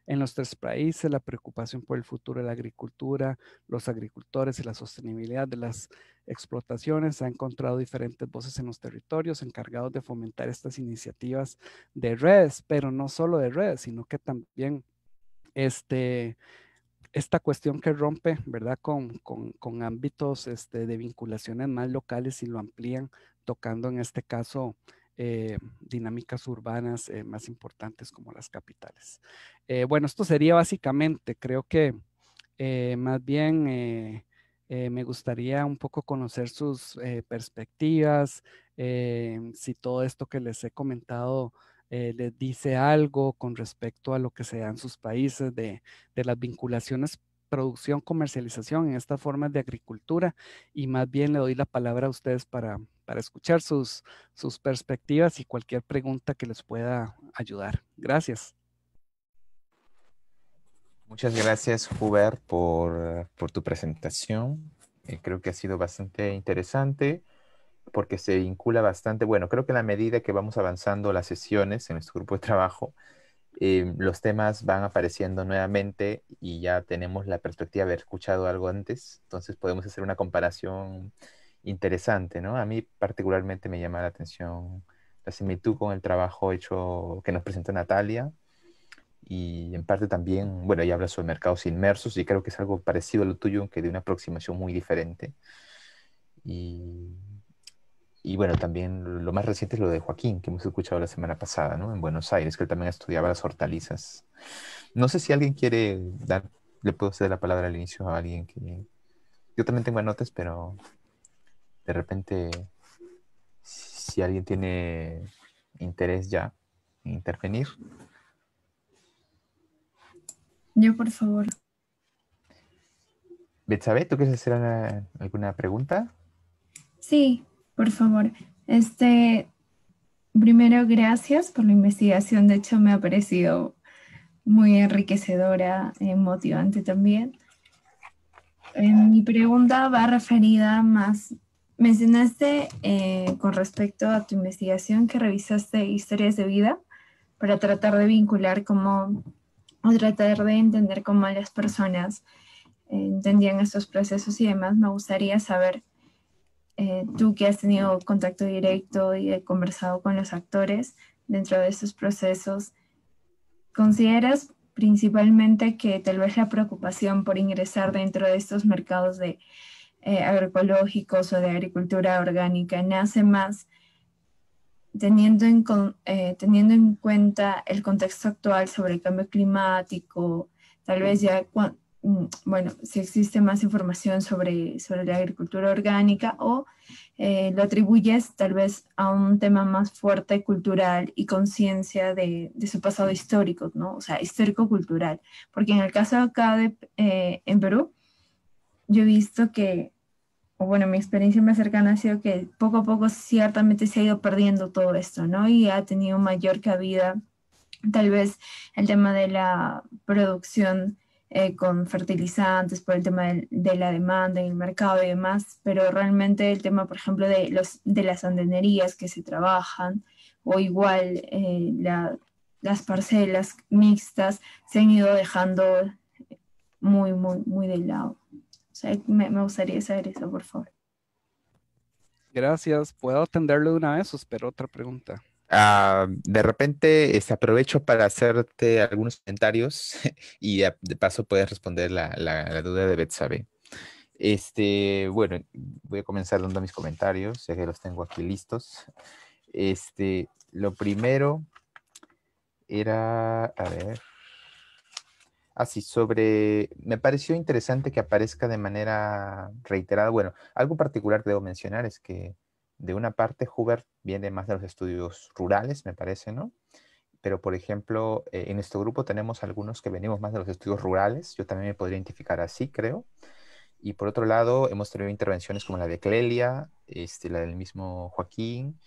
En los tres países, la preocupación por el futuro de la agricultura, los agricultores y la sostenibilidad de las explotaciones ha encontrado diferentes voces en los territorios encargados de fomentar estas iniciativas de redes, pero no solo de redes, sino que también este, esta cuestión que rompe, ¿verdad? Con, ámbitos este, de vinculaciones más locales y lo amplían, tocando en este caso eh, dinámicas urbanas eh, más importantes como las capitales. Eh, bueno, esto sería básicamente, creo que más bien me gustaría un poco conocer sus perspectivas, si todo esto que les he comentado les dice algo con respecto a lo que se dan sus países de, de las vinculaciones producción, comercialización en estas formas de agricultura y más bien le doy la palabra a ustedes para, para escuchar sus, sus perspectivas y cualquier pregunta que les pueda ayudar. Gracias. Muchas gracias, Hubert, por, por tu presentación. Eh, creo que ha sido bastante interesante porque se vincula bastante. Bueno, creo que a la medida que vamos avanzando las sesiones en nuestro grupo de trabajo, eh, los temas van apareciendo nuevamente y ya tenemos la perspectiva de haber escuchado algo antes. Entonces podemos hacer una comparación interesante, ¿no? A mí particularmente me llama la atención la similitud con el trabajo hecho que nos presentó Natalia y en parte también, bueno, ella habla sobre mercados inmersos y creo que es algo parecido a lo tuyo, aunque de una aproximación muy diferente. Y, y bueno, también lo más reciente es lo de Joaquín, que hemos escuchado la semana pasada, ¿no? En Buenos Aires, que él también estudiaba las hortalizas. No sé si alguien quiere dar, le puedo ceder la palabra al inicio a alguien que... Yo también tengo anotes, pero de repente, si alguien tiene interés ya en intervenir. Yo, por favor. Betsabe, ¿tú quieres hacer alguna pregunta? Sí, por favor. Este, primero, gracias por la investigación. De hecho, me ha parecido muy enriquecedora, y motivante también. Eh, mi pregunta va referida más Mencionaste eh, con respecto a tu investigación que revisaste historias de vida para tratar de vincular cómo, o tratar de entender cómo las personas eh, entendían estos procesos y demás. Me gustaría saber, eh, tú que has tenido contacto directo y he conversado con los actores dentro de estos procesos, ¿consideras principalmente que tal vez la preocupación por ingresar dentro de estos mercados de eh, agroecológicos o de agricultura orgánica, nace más teniendo en, eh, teniendo en cuenta el contexto actual sobre el cambio climático, tal vez ya, mm, bueno, si existe más información sobre, sobre la agricultura orgánica o eh, lo atribuyes tal vez a un tema más fuerte cultural y conciencia de, su pasado histórico, ¿no? O sea, histórico-cultural. Porque en el caso acá de, eh, en Perú, yo he visto que bueno, mi experiencia más cercana ha sido que poco a poco ciertamente se ha ido perdiendo todo esto, ¿no? Y ha tenido mayor cabida tal vez el tema de la producción eh, con fertilizantes, por el tema de, la demanda en el mercado y demás, pero realmente el tema, por ejemplo, de, los, de las andenerías que se trabajan o igual eh, las parcelas mixtas se han ido dejando muy, muy, muy de lado me, gustaría saber eso, por favor. Gracias. Puedo atenderlo de una vez o espero otra pregunta. Ah, de repente este, aprovecho para hacerte algunos comentarios y de, paso puedes responder la, duda de Betsabe. Este, bueno, voy a comenzar dando mis comentarios, ya que los tengo aquí listos. Este, lo primero era, a ver, Así, sobre, me pareció interesante que aparezca de manera reiterada. Bueno, algo particular que debo mencionar es que de una parte Hubert viene más de los estudios rurales, me parece, ¿no? Pero, por ejemplo, eh, en este grupo tenemos algunos que venimos más de los estudios rurales. Yo también me podría identificar así, creo. Y por otro lado, hemos tenido intervenciones como la de Clelia, este, la del mismo Joaquín,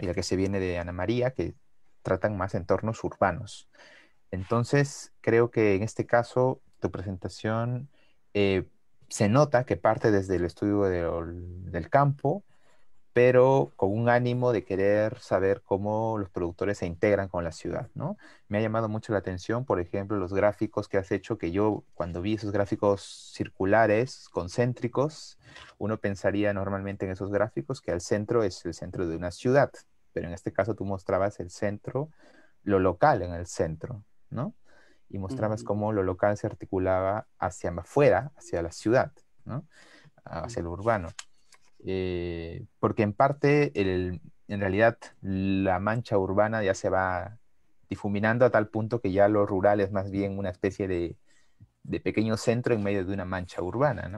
y la que se viene de Ana María, que tratan más entornos urbanos. Entonces, creo que en este caso, tu presentación eh, se nota que parte desde el estudio del campo, pero con un ánimo de querer saber cómo los productores se integran con la ciudad, ¿no? Me ha llamado mucho la atención, por ejemplo, los gráficos que has hecho, que yo cuando vi esos gráficos circulares, concéntricos, uno pensaría normalmente en esos gráficos que al centro es el centro de una ciudad, pero en este caso tú mostrabas el centro, lo local en el centro, y mostrabas cómo lo local se articulaba hacia afuera, hacia la ciudad, ah, Hacia lo urbano. Eh, porque en parte, el, en realidad, la mancha urbana ya se va difuminando a tal punto que ya lo rural es más bien una especie de, de pequeño centro en medio de una mancha urbana,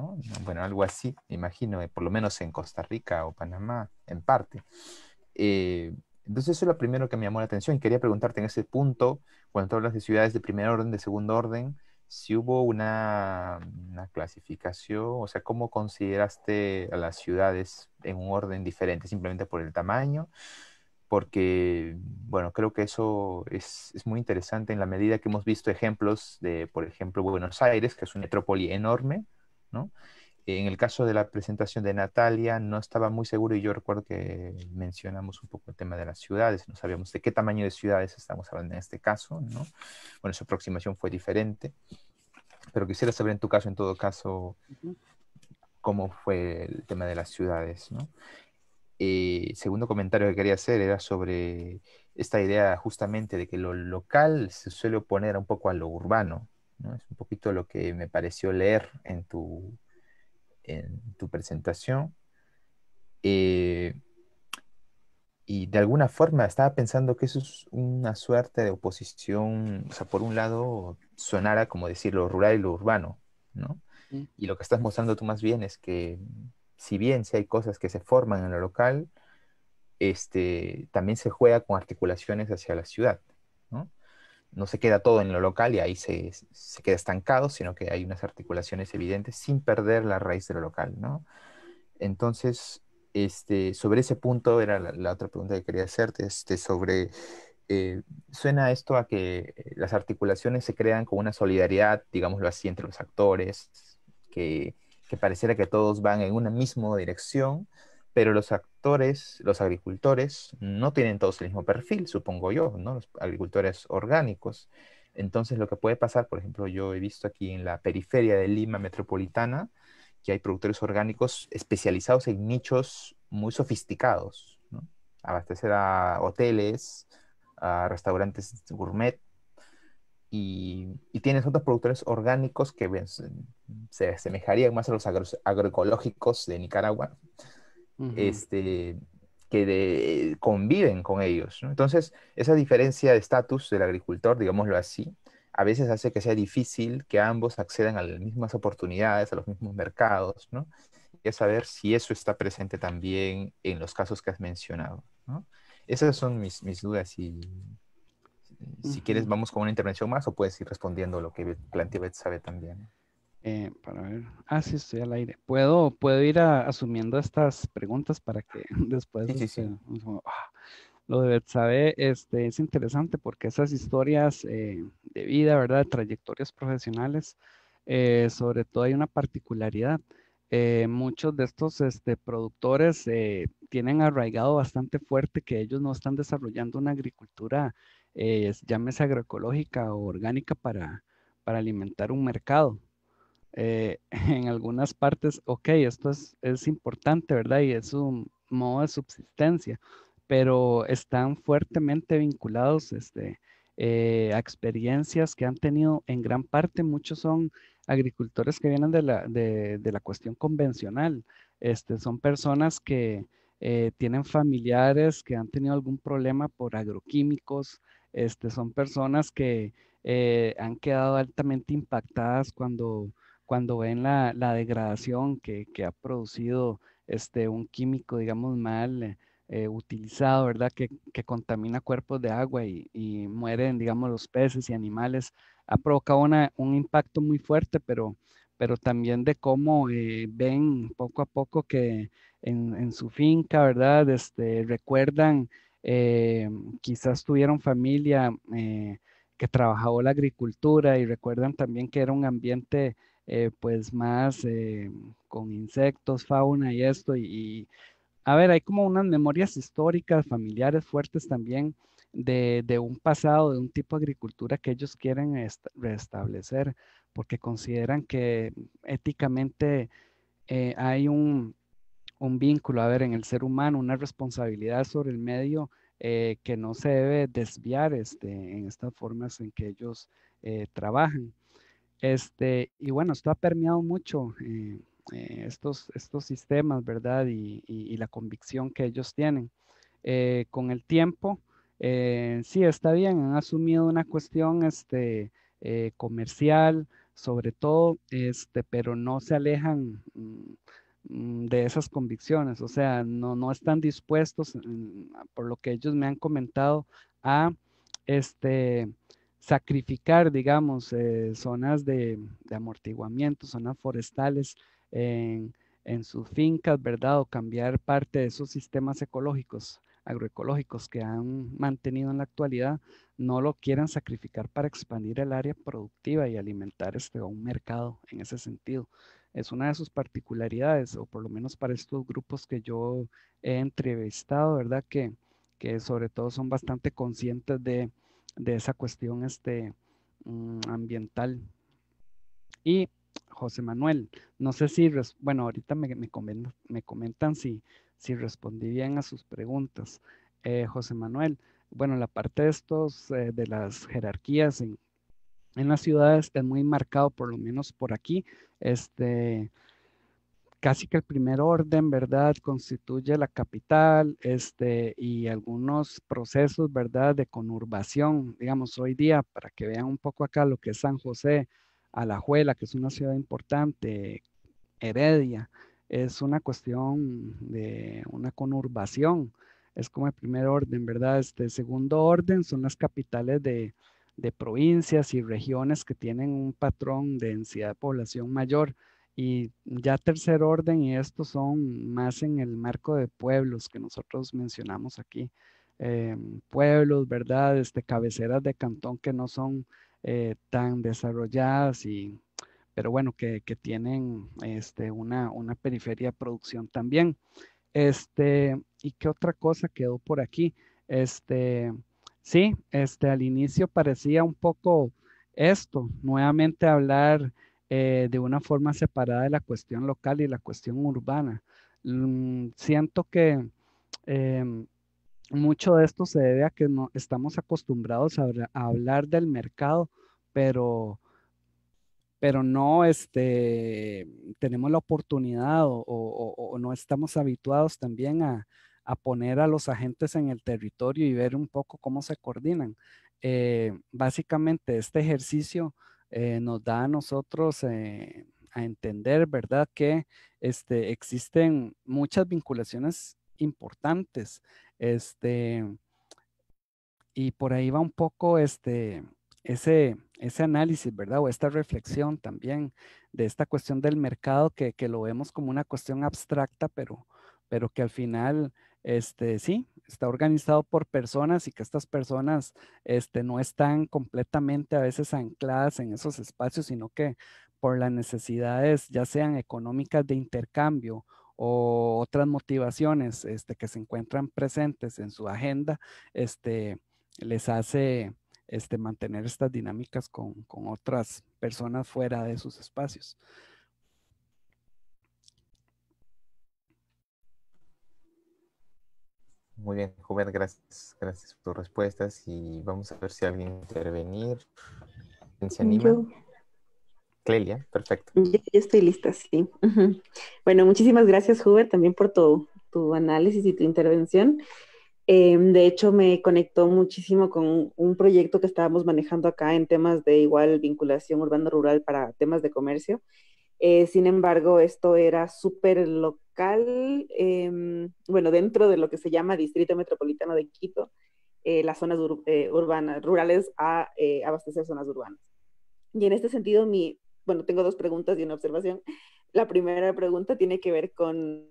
Bueno, algo así, me imagino, eh, por lo menos en Costa Rica o Panamá, en parte. Eh, entonces, eso es lo primero que me llamó la atención. y Quería preguntarte en ese punto, cuando tú hablas de ciudades de primer orden, de segundo orden, si hubo una, clasificación, o sea, ¿cómo consideraste a las ciudades en un orden diferente? Simplemente por el tamaño, porque, bueno, creo que eso es, es muy interesante en la medida que hemos visto ejemplos de, por ejemplo, Buenos Aires, que es una metrópoli enorme, ¿no? en el caso de la presentación de Natalia, no estaba muy seguro y yo recuerdo que mencionamos un poco el tema de las ciudades, no sabíamos de qué tamaño de ciudades estamos hablando en este caso, ¿no? Bueno, su aproximación fue diferente, pero quisiera saber en tu caso, en todo caso, cómo fue el tema de las ciudades, ¿no? Eh, segundo comentario que quería hacer era sobre esta idea justamente de que lo local se suele oponer un poco a lo urbano, ¿no? Es un poquito lo que me pareció leer en tu en tu presentación. Eh, y de alguna forma estaba pensando que eso es una suerte de oposición, o sea, por un lado sonara como decir lo rural y lo urbano, ¿no? Y lo que estás mostrando tú más bien es que si bien si hay cosas que se forman en lo local, este, también se juega con articulaciones hacia la ciudad no se queda todo en lo local y ahí se, queda estancado, sino que hay unas articulaciones evidentes sin perder la raíz de lo local, ¿no? Entonces, este, sobre ese punto era la, otra pregunta que quería hacerte, este, sobre, eh, suena esto a que eh, las articulaciones se crean con una solidaridad, digámoslo así, entre los actores, que, que pareciera que todos van en una misma dirección, pero los actores los agricultores, no tienen todos el mismo perfil, supongo yo, ¿no? Los agricultores orgánicos. Entonces, lo que puede pasar, por ejemplo, yo he visto aquí en la periferia de Lima metropolitana que hay productores orgánicos especializados en nichos muy sofisticados, Abastecer a hoteles, a restaurantes gourmet, y, y, tienes otros productores orgánicos que pues, se asemejarían más a los agroecológicos de Nicaragua, este, que eh, conviven con ellos. Entonces, esa diferencia de estatus del agricultor, digámoslo así, a veces hace que sea difícil que ambos accedan a las mismas oportunidades, a los mismos mercados, ¿no? Y es saber si eso está presente también en los casos que has mencionado, ¿no? Esas son mis, dudas y si quieres vamos con una intervención más o puedes ir respondiendo lo que plantea sabe también. Eh, para ver. Ah, sí, estoy al aire. Puedo, puedo ir asumiendo estas preguntas para que después. Este, ah, lo de saber, este, es interesante porque esas historias eh, de vida, ¿verdad? Trayectorias profesionales, eh, sobre todo hay una particularidad. muchos de estos este, productores tienen arraigado bastante fuerte que ellos no están desarrollando una agricultura, llámese agroecológica o orgánica para alimentar un mercado. Eh, en algunas partes, ok, esto es, importante, ¿verdad? Y es un modo de subsistencia, pero están fuertemente vinculados este, eh, a experiencias que han tenido en gran parte, muchos son agricultores que vienen de la, cuestión convencional, este, son personas que eh, tienen familiares que han tenido algún problema por agroquímicos, este, son personas que han quedado altamente impactadas cuando cuando ven la, degradación que, ha producido este, un químico, digamos, mal eh, utilizado, ¿verdad? Que, contamina cuerpos de agua y, mueren, digamos, los peces y animales, ha provocado un impacto muy fuerte, pero, pero también de cómo eh, ven poco a poco que en, su finca, ¿verdad? Este, recuerdan, eh, quizás tuvieron familia que trabajaba la agricultura y recuerdan también que era un ambiente eh, pues más eh, con insectos, fauna y esto. Y, a ver, hay como unas memorias históricas, familiares fuertes también de, de un pasado, de un tipo de agricultura que ellos quieren este, restablecer, porque consideran que éticamente eh, hay un, un, vínculo, a ver, en el ser humano, una responsabilidad sobre el medio que no se debe desviar este, en estas formas en que ellos trabajan. Este, y bueno, esto ha permeado mucho eh, eh, estos, estos sistemas, ¿verdad? Y, la convicción que ellos tienen. Eh, con el tiempo, sí, está bien, han asumido una cuestión este, comercial, sobre todo, este, pero no se alejan mm, mm, de esas convicciones, o sea, no, están dispuestos, mm, por lo que ellos me han comentado, a este, sacrificar, digamos, eh, zonas de, amortiguamiento, zonas forestales en, en, sus fincas, ¿verdad? O cambiar parte de esos sistemas ecológicos, agroecológicos que han mantenido en la actualidad, no lo quieran sacrificar para expandir el área productiva y alimentar este, o un mercado en ese sentido. Es una de sus particularidades, o por lo menos para estos grupos que yo he entrevistado, ¿verdad? Que, que sobre todo son bastante conscientes de de esa cuestión este, mm, ambiental. Y José Manuel, no sé si, bueno, ahorita me, me, comentan, si, si respondí bien a sus preguntas. Eh, José Manuel, bueno, la parte de estos, eh, de las jerarquías en, en, las ciudades es muy marcado, por lo menos por aquí, este, casi que el primer orden, ¿verdad? Constituye la capital este, y algunos procesos, ¿verdad? De conurbación, digamos, hoy día, para que vean un poco acá lo que es San José, Alajuela, que es una ciudad importante, Heredia, es una cuestión de una conurbación, es como el primer orden, ¿verdad? Este segundo orden son las capitales de, de provincias y regiones que tienen un patrón de densidad de población mayor y ya tercer orden, y estos son más en el marco de pueblos que nosotros mencionamos aquí. Em, pueblos, ¿verdad? Este, cabeceras de cantón que no son eh, tan desarrolladas, y, pero bueno, que, tienen este, una, una, periferia de producción también. Este, ¿Y qué otra cosa quedó por aquí? Este, sí, este, al inicio parecía un poco esto, nuevamente hablar eh, de una forma separada de la cuestión local y la cuestión urbana. Mm, siento que em, mucho de esto se debe a que no, estamos acostumbrados a, hablar del mercado, pero pero no este, tenemos la oportunidad o, no estamos habituados también a, poner a los agentes en el territorio y ver un poco cómo se coordinan. Eh, básicamente este ejercicio eh, nos da a nosotros eh, a entender, ¿verdad? Que este, existen muchas vinculaciones importantes. Este, y por ahí va un poco este, ese, ese análisis, ¿verdad? O esta reflexión también de esta cuestión del mercado que, que lo vemos como una cuestión abstracta, pero, pero que al final, este, sí, está organizado por personas y que estas personas este, no están completamente a veces ancladas en esos espacios, sino que por las necesidades, ya sean económicas de intercambio o otras motivaciones este, que se encuentran presentes en su agenda, este, les hace este, mantener estas dinámicas con, con otras personas fuera de sus espacios. Muy bien, Hubert, gracias, gracias por tus respuestas y vamos a ver si alguien intervenir. ¿Quién se anima? Clelia, perfecto. Yo, estoy lista, sí. Bueno, muchísimas gracias, Hubert, también por tu, tu análisis y tu intervención. Em, de hecho, me conectó muchísimo con un proyecto que estábamos manejando acá en temas de igual vinculación urbano-rural para temas de comercio. Eh, sin embargo, esto era súper loco. Em, bueno, dentro de lo que se llama Distrito Metropolitano de Quito, eh, las zonas eh, urbanas, rurales, a eh, abastecer zonas urbanas. Y en este sentido, mi, bueno, tengo dos preguntas y una observación. La primera pregunta tiene que ver con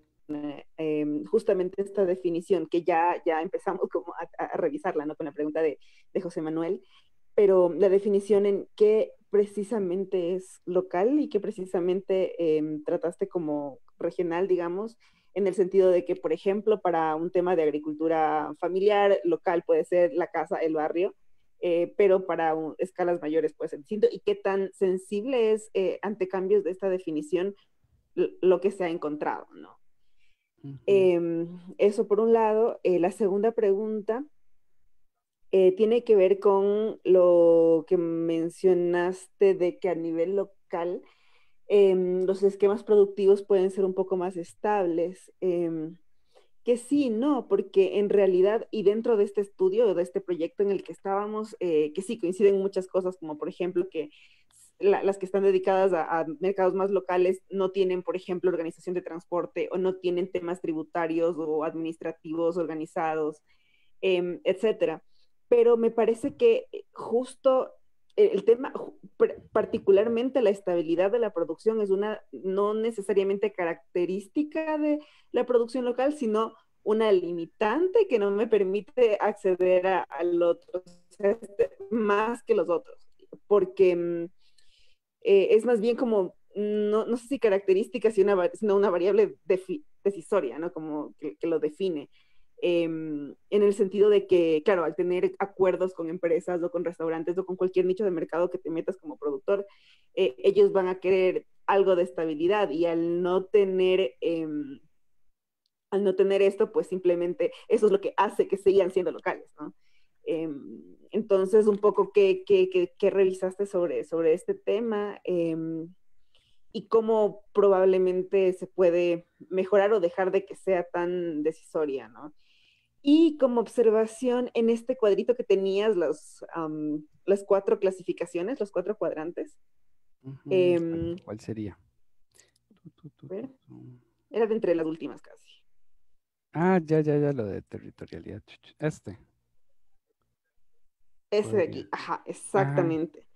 em, justamente esta definición que ya, ya empezamos como a, revisarla, ¿no? Con la pregunta de, de José Manuel, pero la definición en qué precisamente es local y qué precisamente em, trataste como regional, digamos, en el sentido de que, por ejemplo, para un tema de agricultura familiar, local, puede ser la casa, el barrio, eh, pero para escalas mayores puede ser distinto. ¿Y qué tan sensible es eh, ante cambios de esta definición lo que se ha encontrado? ¿no? Em, eso por un lado. Eh, la segunda pregunta tiene que ver con lo que mencionaste de que a nivel local, Em, los esquemas productivos pueden ser un poco más estables. Em, que sí, no, porque en realidad y dentro de este estudio, de este proyecto en el que estábamos, eh, que sí coinciden muchas cosas, como por ejemplo que las que están dedicadas a, mercados más locales no tienen, por ejemplo, organización de transporte o no tienen temas tributarios o administrativos organizados, em, etcétera. Pero me parece que eh, justo e-, el tema, particularmente la estabilidad de la producción, es una no necesariamente característica de la producción local, sino una limitante que no me permite acceder a, al otro, este, más que los otros, porque mm, eh, es más bien como, no, sé si característica, sino una, variable decisoria, ¿no? Como que lo define. Em, en el sentido de que, claro, al tener acuerdos con empresas o con restaurantes o con cualquier nicho de mercado que te metas como productor, eh, ellos van a querer algo de estabilidad y al no tener... Em, al no tener esto, pues simplemente eso es lo que hace que sigan siendo locales, ¿no? Em, entonces, un poco, ¿qué, qué, qué, qué revisaste sobre, sobre este tema? y cómo probablemente se puede mejorar o dejar de que sea tan decisoria, ¿no? Y como observación, en este cuadrito que tenías, las cuatro clasificaciones, los cuatro cuadrantes. Em, ¿Cuál sería? Era de entre las últimas casi. Ah, ya, ya, ya, lo de territorialidad. Este. Ese de aquí, ajá, ah. exactamente.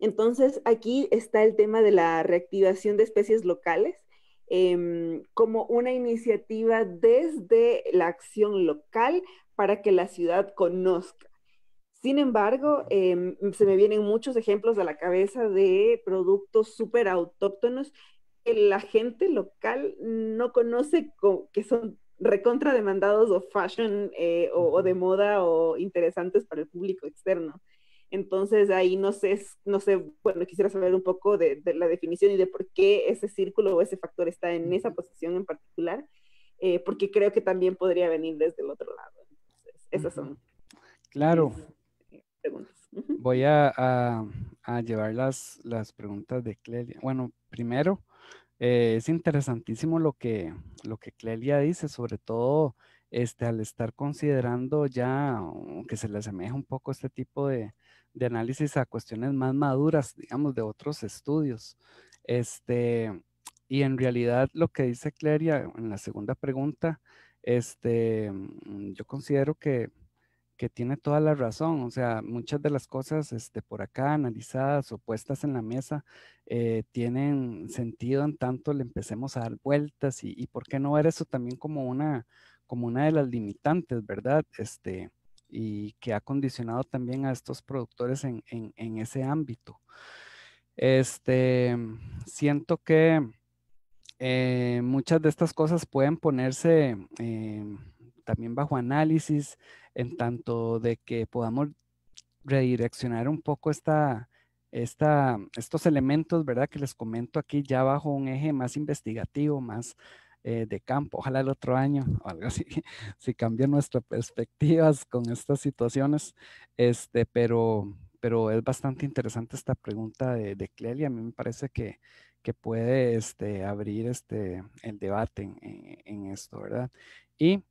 Entonces, aquí está el tema de la reactivación de especies locales Em, como una iniciativa desde la acción local para que la ciudad conozca. Sin embargo, em, se me vienen muchos ejemplos a la cabeza de productos súper autóctonos que la gente local no conoce, que son recontra demandados o fashion eh, o, de moda o interesantes para el público externo. Entonces ahí no sé, no sé, bueno, quisiera saber un poco de, la definición y de por qué ese círculo o ese factor está en esa posición en particular, eh, porque creo que también podría venir desde el otro lado. esas son. Claro. Eh, Voy a, llevar las, preguntas de Clelia. Bueno, primero, eh, es interesantísimo lo que, lo que Clelia dice, sobre todo este, al estar considerando ya que se le asemeja un poco este tipo de, de análisis a cuestiones más maduras, digamos, de otros estudios. Este, y en realidad lo que dice Cleria en la segunda pregunta, este, mm, yo considero que, que tiene toda la razón, o sea, muchas de las cosas este, por acá analizadas o puestas en la mesa eh, tienen sentido en tanto le empecemos a dar vueltas y, y por qué no ver eso también como una, como una de las limitantes, ¿verdad? Este, y que ha condicionado también a estos productores en, ese ámbito. Este, siento que eh, muchas de estas cosas pueden ponerse em, también bajo análisis en tanto de que podamos redireccionar un poco esta, estos elementos, ¿verdad? Que les comento aquí ya bajo un eje más investigativo, más, eh, de campo, ojalá el otro año o algo así, si cambian nuestras perspectivas con estas situaciones, este, pero, pero es bastante interesante esta pregunta de, Clelia, a mí me parece que, que puede este, abrir este, el debate en, en, esto, ¿verdad? Y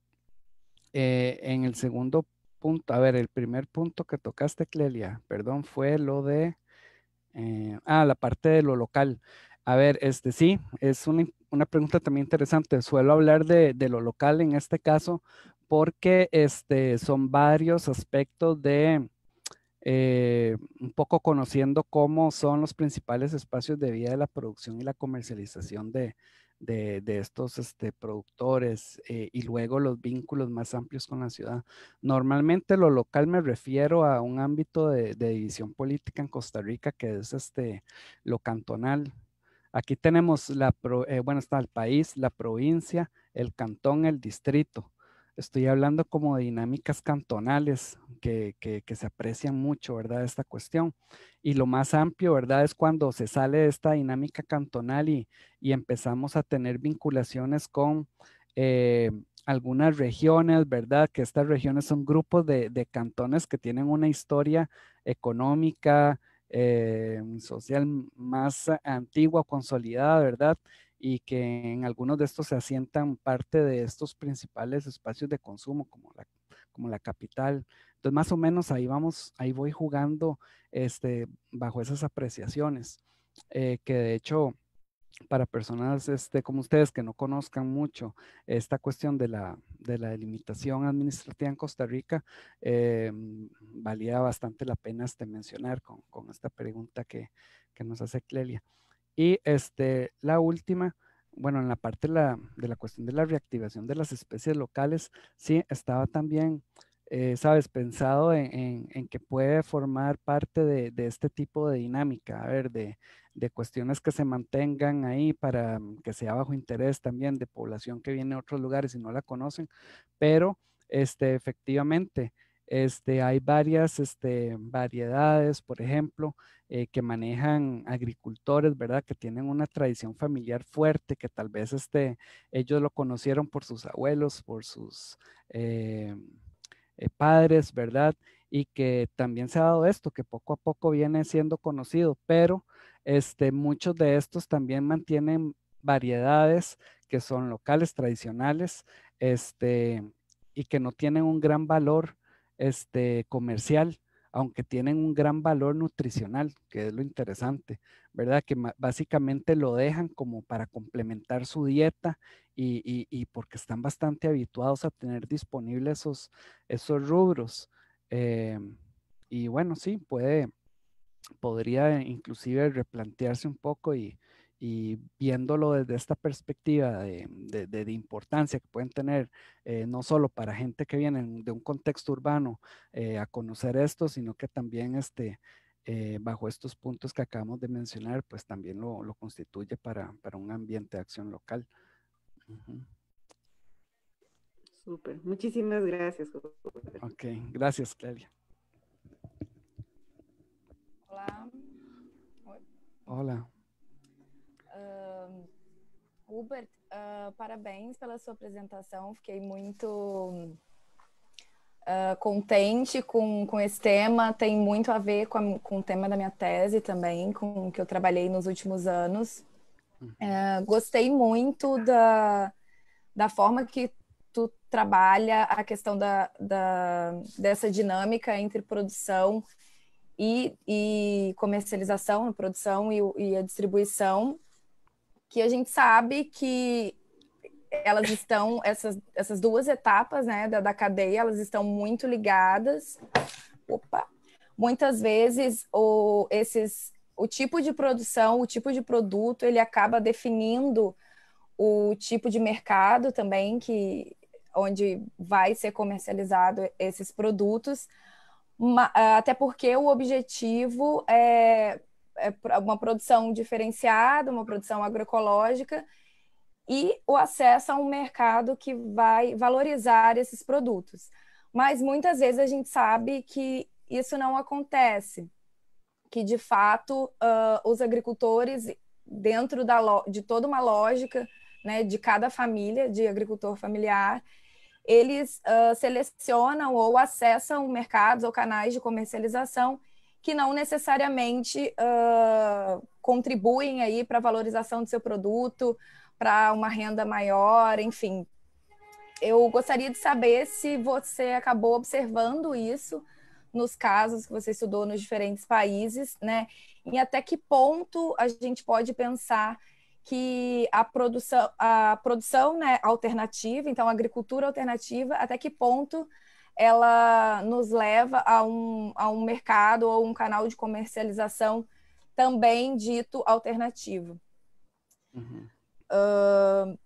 eh, en el segundo punto, a ver, el primer punto que tocaste, Clelia, ah, perdón, fue lo de, eh, ah, la parte de lo local. A ver, este sí, es una, una pregunta también interesante. Suelo hablar de, de, lo local en este caso porque este, son varios aspectos de eh, un poco conociendo cómo son los principales espacios de vida de la producción y la comercialización de, de, de estos este, productores eh, y luego los vínculos más amplios con la ciudad. Normalmente lo local me refiero a un ámbito de, división política en Costa Rica que es este, lo cantonal, Aquí tenemos la, eh, bueno, está el país, la provincia, el cantón, el distrito. Estoy hablando como de dinámicas cantonales que, se aprecian mucho, ¿verdad? Esta cuestión. Y lo más amplio, ¿verdad? Es cuando se sale de esta dinámica cantonal y, empezamos a tener vinculaciones con eh, algunas regiones, ¿verdad? Que estas regiones son grupos de, de cantones que tienen una historia económica, eh, social más antigua, consolidada, ¿verdad? Y que en algunos de estos se asientan parte de estos principales espacios de consumo, como la, como la capital. Entonces, más o menos ahí vamos, ahí voy jugando este, bajo esas apreciaciones, eh, que de hecho para personas este, como ustedes que no conozcan mucho esta cuestión de la, de la delimitación administrativa en Costa Rica, eh, valía bastante la pena este, mencionar con, con esta pregunta que, que, nos hace Clelia. Y este, la última, bueno, en la parte la, de la cuestión de la reactivación de las especies locales, sí, estaba también eh, sabes, pensado en, en, que puede formar parte de, de, este tipo de dinámica, a ver, de, de, cuestiones que se mantengan ahí para mm, que sea bajo interés también de población que viene a otros lugares y no la conocen, pero este, efectivamente, este, hay varias este, variedades, por ejemplo, eh, que manejan agricultores, ¿verdad? Que tienen una tradición familiar fuerte, que tal vez este, ellos lo conocieron por sus abuelos, por sus... Eh, eh, padres, ¿verdad? Y que también se ha dado esto, que poco a poco viene siendo conocido, pero este, muchos de estos también mantienen variedades que son locales, tradicionales, este, y que no tienen un gran valor este, comercial aunque tienen un gran valor nutricional, que es lo interesante, ¿verdad? Que básicamente lo dejan como para complementar su dieta y, porque están bastante habituados a tener disponibles esos, esos rubros. Eh, y bueno, sí, puede, podría inclusive replantearse un poco y, y viéndolo desde esta perspectiva de, importancia que pueden tener, eh, no solo para gente que viene de un contexto urbano eh, a conocer esto, sino que también este, eh, bajo estos puntos que acabamos de mencionar, pues también lo, constituye para, para, un ambiente de acción local. super muchísimas gracias. Ok, gracias Clelia. Hola. Hola. Hubert, uh, parabéns pela sua apresentação. Fiquei muito uh, contente com, com esse tema. Tem muito a ver com, a, com o tema da minha tese também, com o que eu trabalhei nos últimos anos. Uh, gostei muito da, da forma que tu trabalha a questão da, da, dessa dinâmica entre produção e, e comercialização, produção e, e a distribuição que a gente sabe que elas estão, essas, essas duas etapas né, da, da cadeia, elas estão muito ligadas. Opa! Muitas vezes o, esses, o tipo de produção, o tipo de produto, ele acaba definindo o tipo de mercado também que onde vai ser comercializado esses produtos, até porque o objetivo é é, uma produção diferenciada, uma produção agroecológica e o acesso a um mercado que vai valorizar esses produtos. Mas muitas vezes a gente sabe que isso não acontece, que de fato uh, os agricultores, dentro da, de toda uma lógica né, de cada família, de agricultor familiar, eles uh, selecionam ou acessam mercados ou canais de comercialização que não necessariamente uh, contribuem aí para a valorização do seu produto, para uma renda maior, enfim. Eu gostaria de saber se você acabou observando isso nos casos que você estudou nos diferentes países, né? E até que ponto a gente pode pensar que a produção, a produção né, alternativa, então a agricultura alternativa, até que ponto ela nos leva a um, a um mercado ou um canal de comercialização também dito alternativo. Uhum. Uh,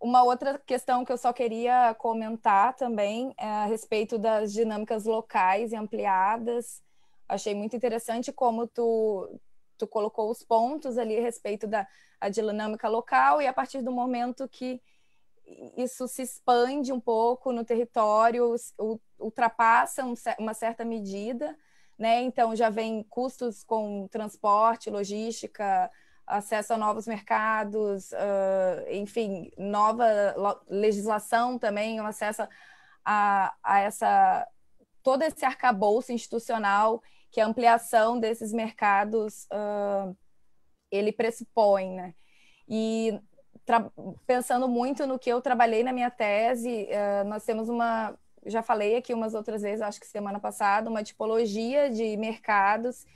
uma outra questão que eu só queria comentar também é a respeito das dinâmicas locais e ampliadas. Achei muito interessante como tu, tu colocou os pontos ali a respeito da a dinâmica local e a partir do momento que isso se expande um pouco no território, ultrapassa uma certa medida, né? Então já vem custos com transporte, logística, acesso a novos mercados, uh, enfim, nova legislação também, um acesso a, a essa todo esse arcabouço institucional que a ampliação desses mercados uh, ele pressupõe, né? E pensando muito no que eu trabalhei na minha tese, uh, nós temos uma, já falei aqui umas outras vezes, acho que semana passada, uma tipologia de mercados.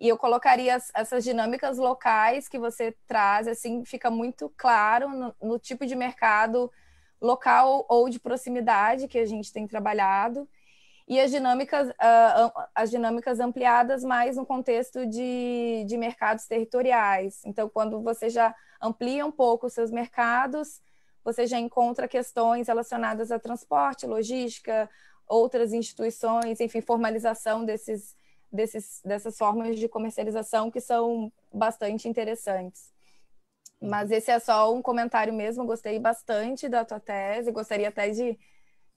E eu colocaria as, essas dinâmicas locais que você traz, assim, fica muito claro no, no tipo de mercado local ou de proximidade que a gente tem trabalhado e as dinâmicas, uh, as dinâmicas ampliadas mais no contexto de, de mercados territoriais. Então, quando você já amplia um pouco os seus mercados, você já encontra questões relacionadas a transporte, logística, outras instituições, enfim, formalização desses, desses, dessas formas de comercialização que são bastante interessantes. Uhum. Mas esse é só um comentário mesmo. Gostei bastante da tua tese. Gostaria até de,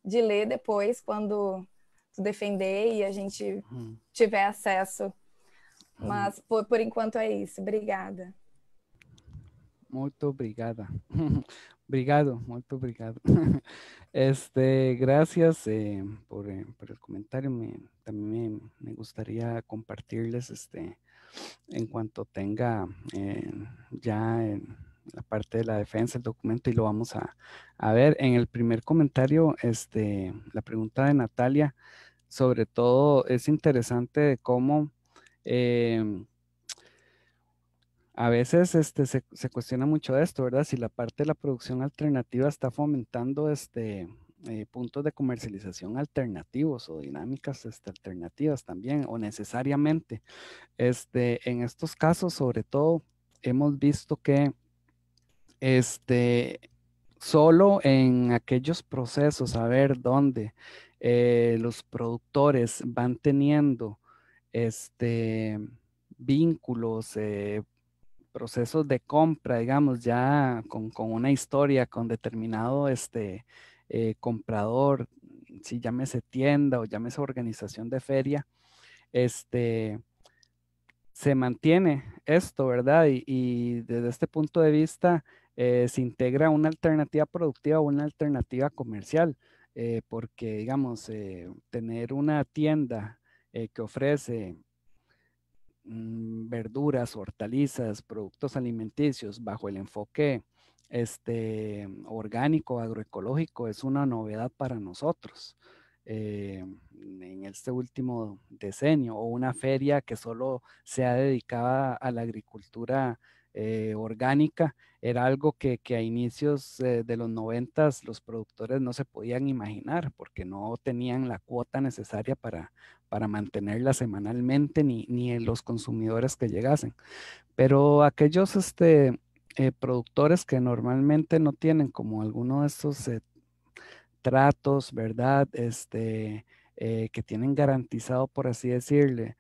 de ler depois, quando, tu defender e a gente hum. tiver acesso. Uhum. Mas por, por enquanto é isso. Obrigada. Muito obrigada. obrigado, muito obrigado. Este, gracias eh, por, eh, por, el comentario. Me, también me gustaría compartirles este, en cuanto tenga eh, ya... la parte de la defensa, el documento y lo vamos a, ver. En el primer comentario, este, la pregunta de Natalia, sobre todo es interesante de cómo em, a veces este, se, cuestiona mucho esto, ¿verdad? Si la parte de la producción alternativa está fomentando este, eh, puntos de comercialización alternativos o dinámicas este, alternativas también, o necesariamente. Este, en estos casos, sobre todo, hemos visto que este, solo en aquellos procesos, a ver dónde eh, los productores van teniendo este, vínculos, eh, procesos de compra, digamos, ya con, una historia, con determinado este, eh, comprador, si llámese tienda o llámese organización de feria, este, se mantiene esto, ¿verdad? y desde este punto de vista, eh, se integra una alternativa productiva o una alternativa comercial, eh, porque digamos, eh, tener una tienda que ofrece mm, verduras, hortalizas, productos alimenticios bajo el enfoque este, orgánico, agroecológico, es una novedad para nosotros. en este último decenio o una feria que solo se ha dedicado a la agricultura eh, orgánica, era algo que, a inicios eh, de los noventas los productores no se podían imaginar porque no tenían la cuota necesaria para, para mantenerla semanalmente ni, ni los consumidores que llegasen. Pero aquellos este, eh, productores que normalmente no tienen como alguno de esos tratos, ¿verdad? Este, que tienen garantizado, por así decirle,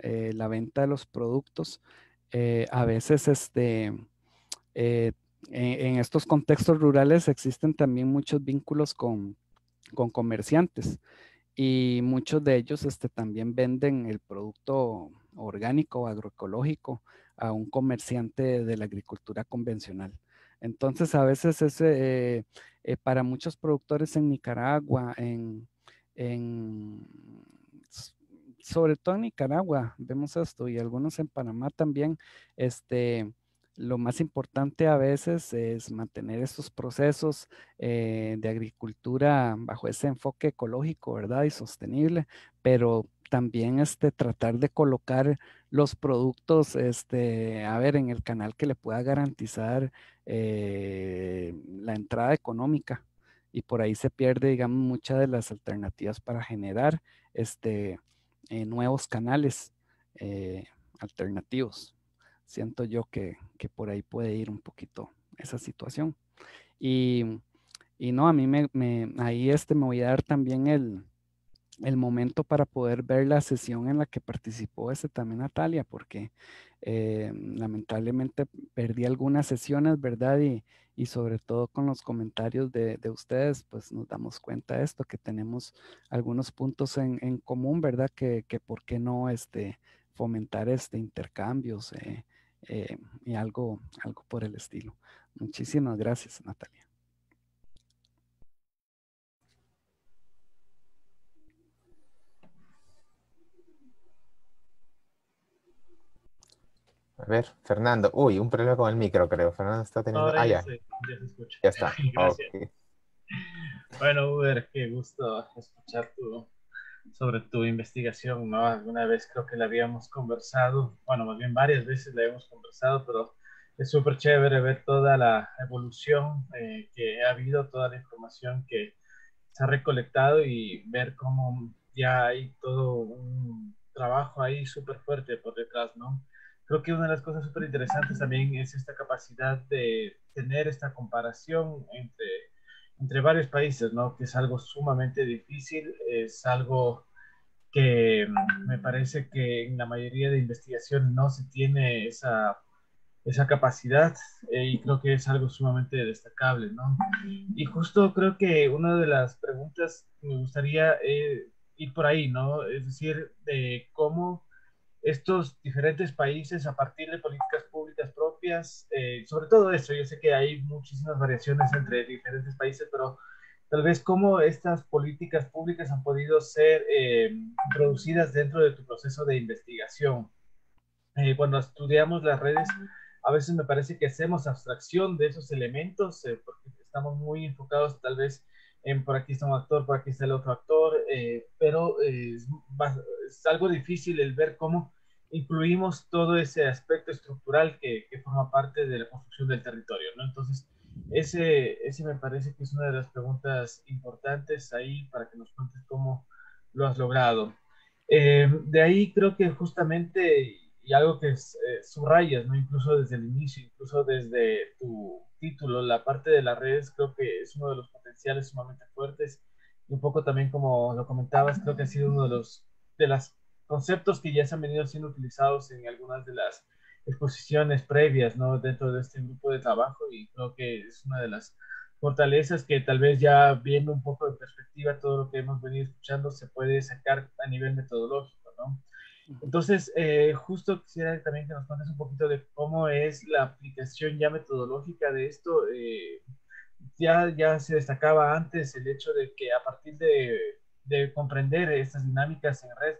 la venta de los productos, eh, a veces este, eh, e-, en, estos contextos rurales existen también muchos vínculos con, con comerciantes y muchos de ellos este, también venden el producto orgánico, agroecológico, a un comerciante de la agricultura convencional. Entonces, a veces es eh, para muchos productores en Nicaragua, en sobre todo en Nicaragua vemos esto y algunos en Panamá también, este, lo más importante a veces es mantener esos procesos eh, de agricultura bajo ese enfoque ecológico, ¿verdad? Y sostenible, pero también este, tratar de colocar los productos, este, a ver, en el canal que le pueda garantizar eh, la entrada económica. Y por ahí se pierde, digamos, muchas de las alternativas para generar este, eh, nuevos canales eh, alternativos. Siento yo que, por ahí puede ir un poquito esa situación. Y, no, a mí me, ahí este me voy a dar también el, el momento para poder ver la sesión en la que participó ese también Natalia, porque eh, lamentablemente perdí algunas sesiones, ¿verdad? Y, y sobre todo con los comentarios de, ustedes, pues nos damos cuenta de esto, que tenemos algunos puntos en, en común, ¿verdad? Que, por qué no este, fomentar este intercambios eh, eh, y algo, algo por el estilo. Muchísimas gracias, Natalia. A ver, Fernando. Uy, un problema con el micro, creo. Fernando está teniendo. ah, ya. ya se escucha. Ya está. Gracias. Bueno, Uber, qué gusto escuchar sobre tu investigación, ¿no? Alguna vez creo que la habíamos conversado, bueno, más bien varias veces la habíamos conversado, pero es súper chévere ver toda la evolución eh, que ha habido, toda la información que se ha recolectado y ver cómo ya hay todo un trabajo ahí súper fuerte por detrás, ¿no? Creo que una de las cosas súper interesantes también es esta capacidad de tener esta comparación entre, entre varios países, ¿no? Que es algo sumamente difícil, es algo que mm, me parece que en la mayoría de investigaciones no se tiene esa, esa capacidad eh, y creo que es algo sumamente destacable, ¿no? Y justo creo que una de las preguntas que me gustaría eh, ir por ahí, ¿no? Es decir, de cómo estos diferentes países a partir de políticas públicas propias, eh, sobre todo eso, yo sé que hay muchísimas variaciones entre diferentes países, pero tal vez cómo estas políticas públicas han podido ser eh, introducidas dentro de tu proceso de investigación. Eh, cuando estudiamos las redes, a veces me parece que hacemos abstracción de esos elementos, eh, porque estamos muy enfocados tal vez por aquí está un actor, por aquí está el otro actor, eh, pero eh, es, algo difícil el ver cómo incluimos todo ese aspecto estructural que, forma parte de la construcción del territorio, ¿no? Entonces, ese, ese me parece que es una de las preguntas importantes ahí para que nos cuentes cómo lo has logrado. Eh, de ahí creo que justamente, y algo que subrayas, ¿no? Incluso desde el inicio, incluso desde tu título, la parte de las redes creo que es uno de los potenciales sumamente fuertes y un poco también como lo comentabas, creo que ha sido uno de los de los conceptos que ya se han venido siendo utilizados en algunas de las exposiciones previas, ¿no? Dentro de este grupo de trabajo y creo que es una de las fortalezas que tal vez ya viendo un poco de perspectiva todo lo que hemos venido escuchando se puede sacar a nivel metodológico, ¿no? Entonces, eh, justo quisiera también que nos cuentes un poquito de cómo es la aplicación ya metodológica de esto. Eh, ya, ya se destacaba antes el hecho de que a partir de, de comprender estas dinámicas en red,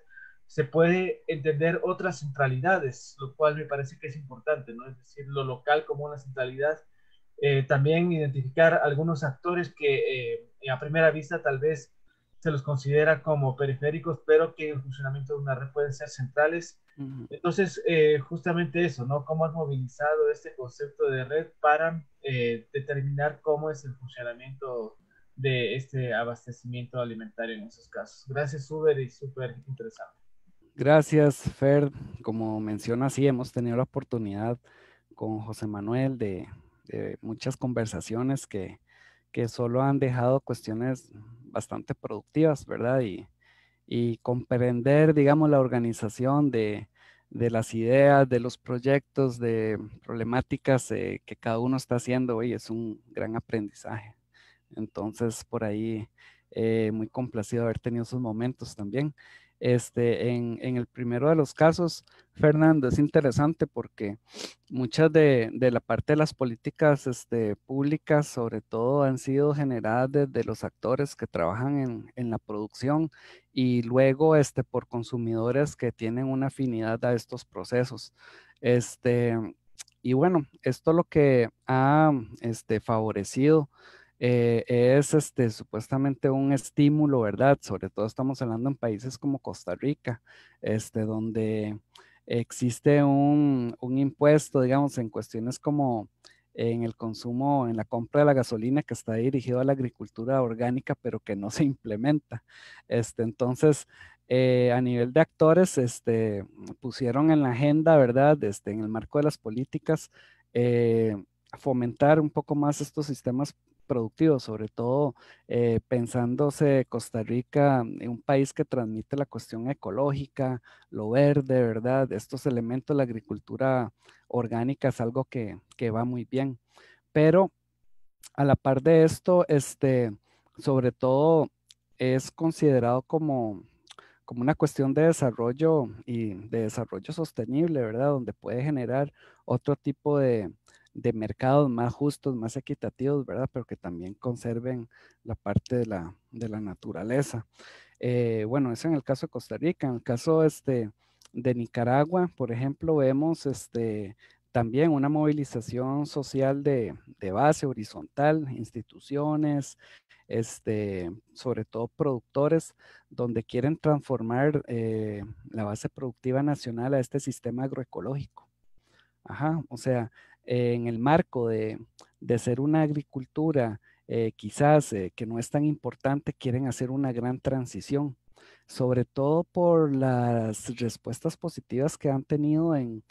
se puede entender otras centralidades, lo cual me parece que es importante, ¿no? Es decir, lo local como una centralidad. Eh, también identificar algunos actores que a primera vista tal vez se los considera como periféricos, pero que en el funcionamiento de una red pueden ser centrales. Entonces, eh, justamente eso, ¿no? ¿Cómo has movilizado este concepto de red para eh, determinar cómo es el funcionamiento de este abastecimiento alimentario en esos casos? Gracias, Uber, y súper interesante. Gracias, Fer. Como menciona, sí, hemos tenido la oportunidad con José Manuel de, de muchas conversaciones que, que solo han dejado cuestiones bastante productivas, ¿verdad? Y, y comprender, digamos, la organización de, de, las ideas, de los proyectos, de problemáticas eh, que cada uno está haciendo hoy es un gran aprendizaje. Entonces, por ahí, eh, muy complacido de haber tenido esos momentos también. Este, en, el primero de los casos, Fernando, es interesante porque muchas de, la parte de las políticas este, públicas, sobre todo, han sido generadas desde los actores que trabajan en, la producción y luego este, por consumidores que tienen una afinidad a estos procesos. Este, y bueno, esto lo que ha este, favorecido eh, es este, supuestamente un estímulo, ¿verdad? Sobre todo estamos hablando en países como Costa Rica, este, donde existe un, impuesto, digamos, en cuestiones como en el consumo, en la compra de la gasolina que está dirigido a la agricultura orgánica, pero que no se implementa. Este, entonces, eh, a nivel de actores, este, pusieron en la agenda, ¿verdad? Este, en el marco de las políticas, eh, fomentar un poco más estos sistemas productivo, sobre todo eh, pensándose Costa Rica, mm, en un país que transmite la cuestión ecológica, lo verde, ¿verdad? Estos elementos, la agricultura orgánica es algo que, que va muy bien. Pero a la par de esto, este, sobre todo es considerado como, como una cuestión de desarrollo y de desarrollo sostenible, ¿verdad? Donde puede generar otro tipo de, de mercados más justos, más equitativos, ¿verdad? Pero que también conserven la parte de la, naturaleza. Eh, bueno, eso en el caso de Costa Rica. En el caso este, de Nicaragua, por ejemplo, vemos este, también una movilización social de, base horizontal, instituciones, este, sobre todo productores, donde quieren transformar eh, la base productiva nacional a este sistema agroecológico. Ajá, o sea, eh, en el marco de, de ser una agricultura eh, quizás eh, que no es tan importante, quieren hacer una gran transición, sobre todo por las respuestas positivas que han tenido en,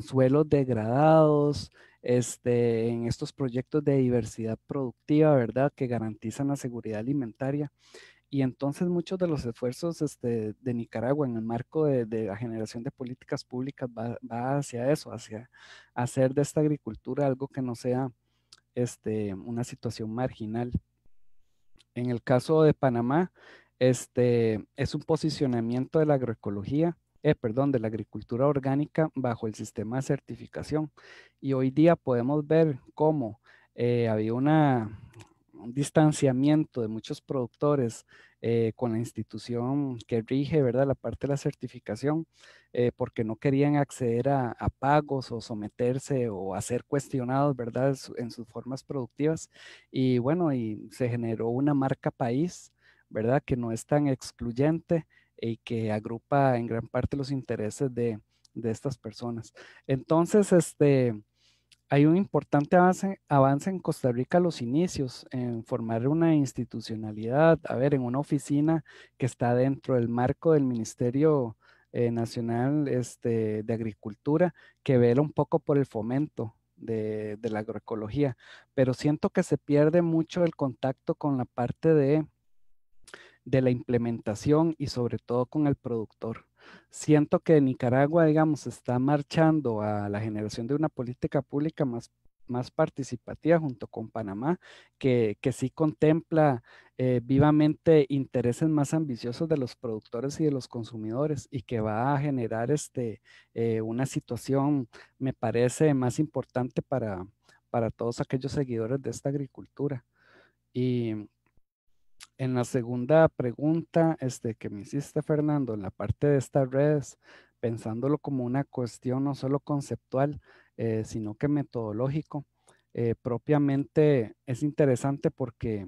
suelos degradados, este, en estos proyectos de diversidad productiva, ¿verdad? Que garantizan la seguridad alimentaria. Y entonces muchos de los esfuerzos este, de Nicaragua en el marco de, la generación de políticas públicas va, hacia eso, hacia hacer de esta agricultura algo que no sea este, una situación marginal. En el caso de Panamá, este, es un posicionamiento de la agroecología, eh, perdón, de la agricultura orgánica bajo el sistema de certificación. Y hoy día podemos ver cómo eh, había una, distanciamiento de muchos productores eh, con la institución que rige, ¿verdad? La parte de la certificación, eh, porque no querían acceder a, pagos o someterse o a ser cuestionados, ¿verdad? En, sus formas productivas. Y bueno, y se generó una marca país, ¿verdad? Que no es tan excluyente y que agrupa en gran parte los intereses de estas personas. Entonces, este hay un importante avance, en Costa Rica a los inicios, en formar una institucionalidad, a ver, en una oficina que está dentro del marco del Ministerio eh, Nacional este, de Agricultura, que vela un poco por el fomento de, la agroecología, pero siento que se pierde mucho el contacto con la parte de la implementación y sobre todo con el productor. Siento que Nicaragua, digamos, está marchando a la generación de una política pública más, más participativa junto con Panamá, que, que sí contempla eh, vivamente intereses más ambiciosos de los productores y de los consumidores y que va a generar este, eh, una situación, me parece, más importante para, para todos aquellos seguidores de esta agricultura. Y en la segunda pregunta este, que me hiciste, Fernando, en la parte de estas redes, pensándolo como una cuestión no solo conceptual, eh, sino que metodológico, eh, propiamente es interesante porque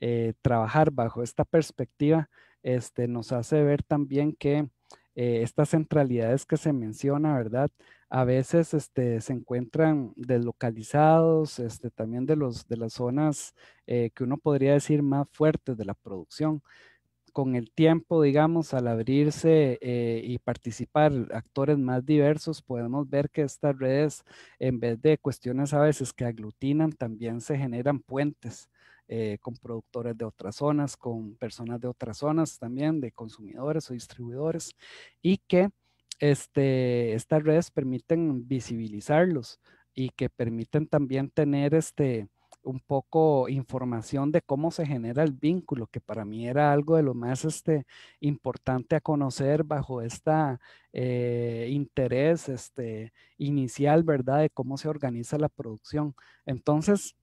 eh, trabajar bajo esta perspectiva este, nos hace ver también que estas centralidades que se menciona, ¿verdad? a veces este, se encuentran deslocalizados este, también de, los, de las zonas eh, que uno podría decir más fuertes de la producción. Con el tiempo, digamos, al abrirse eh, y participar actores más diversos, podemos ver que estas redes, en vez de cuestiones a veces que aglutinan, también se generan puentes. Eh, con productores de otras zonas, con personas de otras zonas también, de consumidores o distribuidores, y que este, estas redes permiten visibilizarlos y que permiten también tener este, un poco información de cómo se genera el vínculo, que para mí era algo de lo más este, importante a conocer bajo este interés este, inicial, ¿verdad? De cómo se organiza la producción. Entonces,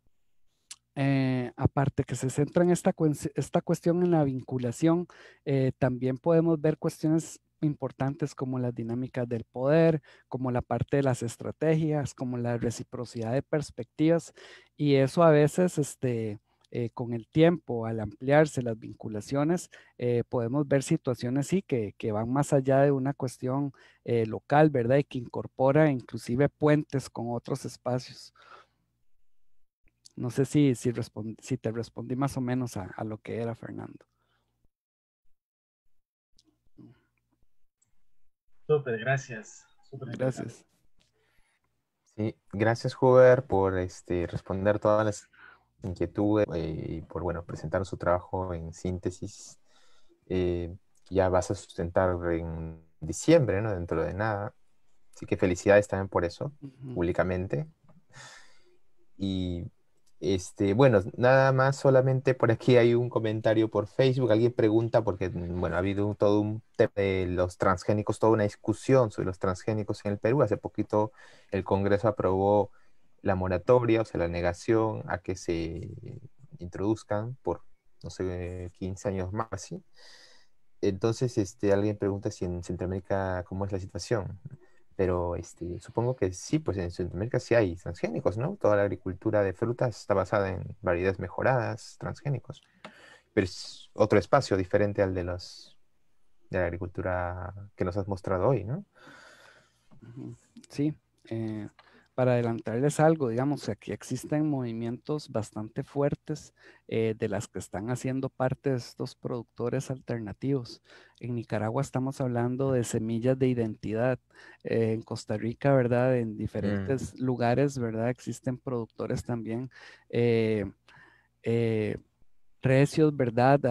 eh, aparte que se centra en esta, esta cuestión en la vinculación, eh, también podemos ver cuestiones importantes como las dinámicas del poder, como la parte de las estrategias, como la reciprocidad de perspectivas y eso a veces este, eh, con el tiempo, al ampliarse las vinculaciones, eh, podemos ver situaciones sí que, que, van más allá de una cuestión eh, local, ¿verdad? Y que incorpora inclusive puentes con otros espacios. No sé si, si, te respondí más o menos a lo que era Fernando. gracias. gracias. Sí, gracias, Hoover, por este, responder todas las inquietudes eh, y por bueno, presentar su trabajo en síntesis. Eh, ya vas a sustentar en diciembre, ¿no? Dentro de nada. Así que felicidades también por eso, públicamente. Y este, bueno, nada más, solamente por aquí hay un comentario por Facebook. Alguien pregunta, porque mm, bueno, ha habido todo un tema de los transgénicos, toda una discusión sobre los transgénicos en el Perú. Hace poquito el Congreso aprobó la moratoria, o sea, la negación a que se introduzcan por, no sé, 15 años más, ¿sí? Entonces, este, alguien pregunta si en Centroamérica, ¿cómo es la situación? Pero este, supongo que sí, pues en Centroamérica sí hay transgénicos, ¿no? Toda la agricultura de frutas está basada en variedades mejoradas, transgénicos. Pero es otro espacio diferente al de, los, de la agricultura que nos has mostrado hoy, ¿no? Sí. Eh, para adelantarles algo, digamos, que aquí existen movimientos bastante fuertes eh, de las que están haciendo parte de estos productores alternativos. En Nicaragua estamos hablando de semillas de identidad. Eh, en Costa Rica, ¿verdad? En mm. diferentes lugares, ¿verdad? Existen productores también eh, eh recios, ¿verdad?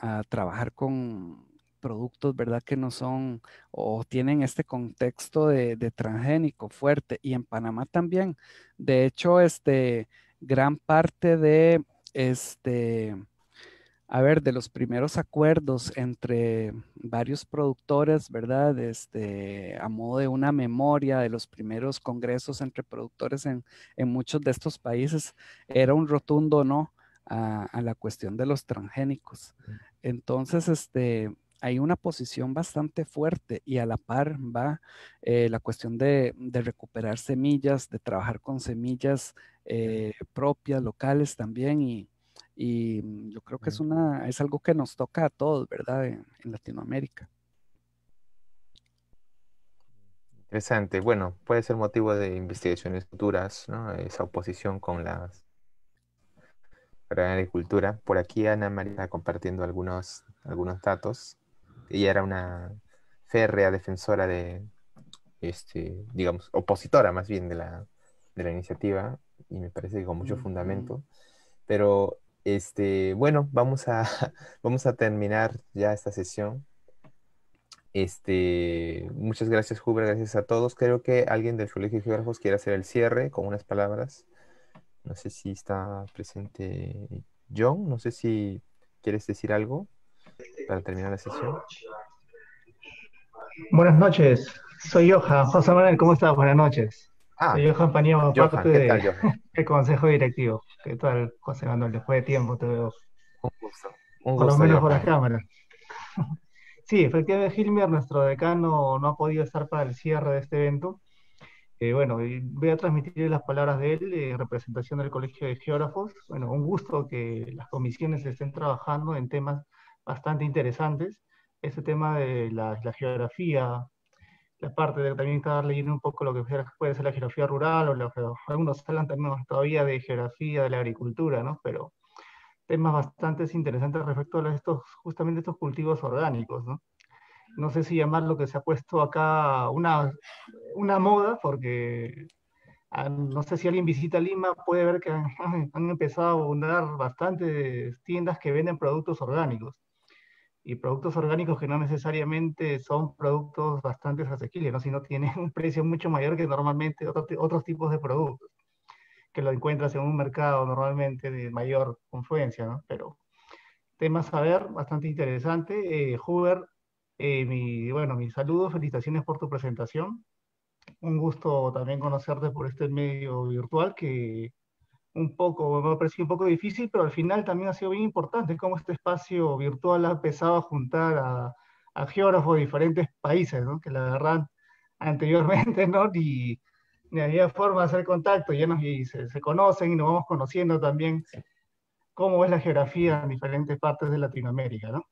a trabajar con productos, ¿verdad? Que no son o tienen este contexto de, transgénico fuerte. Y en Panamá también. De hecho, este, gran parte de, este, a ver, de los primeros acuerdos entre varios productores, ¿verdad? Este, a modo de una memoria de los primeros congresos entre productores en, muchos de estos países, era un rotundo no a, a, la cuestión de los transgénicos. Mm. Entonces, este, hay una posición bastante fuerte y a la par va eh, la cuestión de, recuperar semillas, de trabajar con semillas eh, propias, locales también y, mm, yo creo que es, una, es algo que nos toca a todos, ¿verdad? En, Latinoamérica. Interesante. Bueno, puede ser motivo de investigaciones futuras, ¿no? Esa oposición con las la agricultura. Por aquí Ana María compartiendo algunos, algunos datos ella era una férrea defensora de, este, digamos, opositora más bien de la, iniciativa, y me parece que con mucho fundamento. Pero, este, bueno, vamos a, vamos a terminar ya esta sesión. Este, muchas gracias, Huber, gracias a todos. Creo que alguien del Colegio de Geógrafos quiere hacer el cierre con unas palabras. No sé si está presente John, no sé si quieres decir algo para terminar la sesión. Buenas noches, soy Johan. José Manuel, ¿cómo estás? Buenas noches. Ah. soy Johan parte de, Consejo Directivo. ¿Qué tal, José Manuel? Después de tiempo te veo. Un gusto. por lo menos por la cámara sí, efectivamente, Gilmer, nuestro decano, no ha podido estar para el cierre de este evento. Eh, bueno, voy a transmitir las palabras de él, eh, representación del Colegio de Geógrafos. Bueno, un gusto que las comisiones estén trabajando en temas bastante interesantes. Este tema de la, geografía, la parte de también estar leyendo un poco lo que puede ser la geografía rural, o algunos hablan términos todavía de geografía de la agricultura, ¿no? Pero temas bastante interesantes respecto a estos, justamente estos cultivos orgánicos, ¿no? No sé si llamar lo que se ha puesto acá una, una moda, porque ah, no sé si alguien visita Lima, puede ver que han, han empezado a abundar bastantes tiendas que venden productos orgánicos y productos orgánicos que no necesariamente son productos bastante asequibles, ¿no? sino tienen un precio mucho mayor que normalmente otros tipos de productos, que lo encuentras en un mercado normalmente de mayor confluencia, ¿no? Pero temas a ver, bastante interesante. Eh, Huber, eh, mi, bueno, mis saludos, felicitaciones por tu presentación. Un gusto también conocerte por este medio virtual que un poco, me ha parecido un poco difícil, pero al final también ha sido bien importante cómo este espacio virtual ha empezado a juntar a, geógrafos de diferentes países, ¿no? que la agarran anteriormente, ¿no? Ni, había forma de hacer contacto, ya nos se, conocen y nos vamos conociendo también cómo es la geografía en diferentes partes de Latinoamérica, ¿no?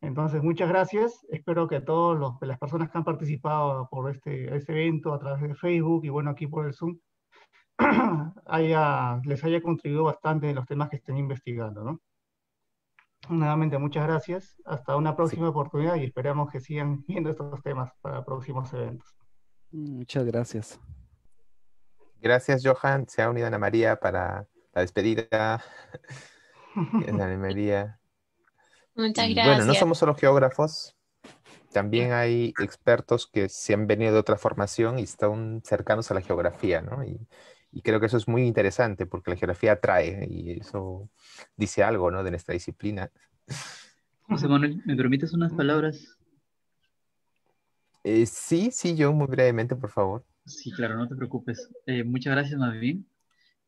Entonces, muchas gracias. Espero que todas las personas que han participado por este, este evento a través de Facebook y bueno, aquí por el Zoom, les haya contribuido bastante en los temas que estén investigando. ¿no? Nuevamente, muchas gracias. Hasta una próxima oportunidad y esperamos que sigan viendo estos temas para próximos eventos. Muchas gracias. Gracias, Johan. Se ha unido Ana María para la despedida. Ana María. Muchas gracias. Bueno, no somos solo geógrafos. También hay expertos que se han venido de otra formación y están cercanos a la geografía, ¿no? Y y creo que eso es muy interesante porque la geografía atrae y eso dice algo de nuestra disciplina. José Manuel, ¿me permites unas mm. palabras? Eh, sí, sí, yo muy brevemente, por favor. Sí, claro, no te preocupes. Eh, muchas gracias, Madeline.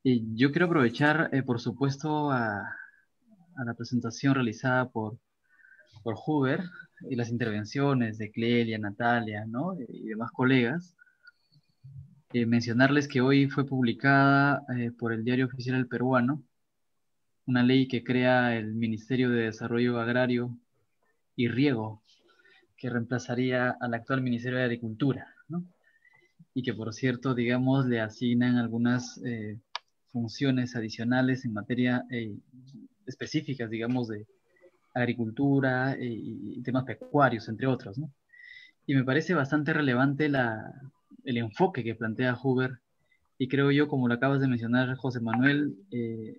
Eh, yo quiero aprovechar, por supuesto, a, la presentación realizada por, por Huber y las intervenciones de Clelia, Natalia ¿no? y demás colegas eh, mencionarles que hoy fue publicada eh, por el Diario Oficial Peruano una ley que crea el Ministerio de Desarrollo Agrario y Riego, que reemplazaría al actual Ministerio de Agricultura, ¿no? y que por cierto, digamos, le asignan algunas eh, funciones adicionales en materia específicas, digamos, de agricultura y, temas pecuarios, entre otros. ¿no? Y me parece bastante relevante la, el enfoque que plantea Huber. Y creo yo, como lo acabas de mencionar, José Manuel, eh,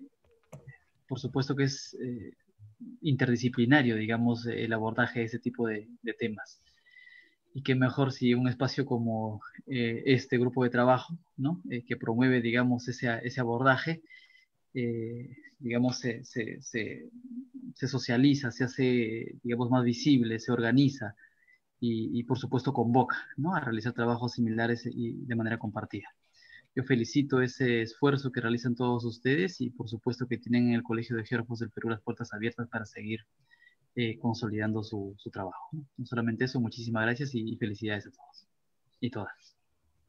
por supuesto que es eh, interdisciplinario, digamos, el abordaje de ese tipo de, temas. Y qué mejor si un espacio como eh, este grupo de trabajo, que promueve, digamos, ese, abordaje, digamos, se, se socializa, se hace, digamos, más visible, se organiza y, por supuesto convoca ¿no? a realizar trabajos similares y de manera compartida. Yo felicito ese esfuerzo que realizan todos ustedes y por supuesto que tienen en el Colegio de Geógrafos del Perú las puertas abiertas para seguir eh, consolidando su, su trabajo. ¿no? solamente eso, muchísimas gracias y, felicidades a todos y todas.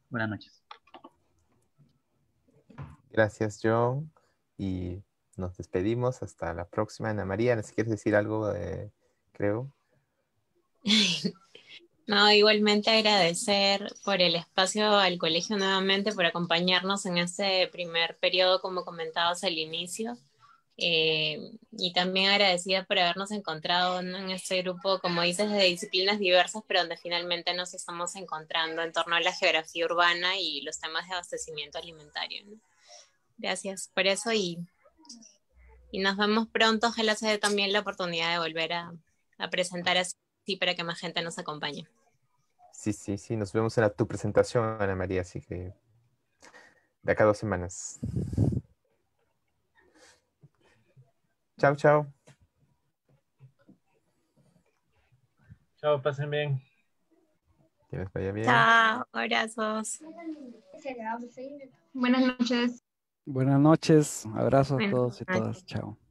Buenas noches. Gracias, John. Y nos despedimos hasta la próxima. Ana María, ¿les quieres decir algo? creo? creo. No, igualmente agradecer por el espacio al colegio nuevamente, por acompañarnos en este primer periodo, como comentabas al inicio. Eh, y también agradecida por habernos encontrado en este grupo, como dices, de disciplinas diversas, pero donde finalmente nos estamos encontrando en torno a la geografía urbana y los temas de abastecimiento alimentario. Gracias por eso y, y, nos vemos pronto. Ojalá se también la oportunidad de volver a presentar así para que más gente nos acompañe. Sí, sí, sí, nos vemos en tu presentación, Ana María, así que de acá a dos semanas. Chao, chao. Chao, pasen bien. Que les vaya bien. Chao, abrazos. Buenas noches. Buenas noches, abrazos a todos y todas. Chao.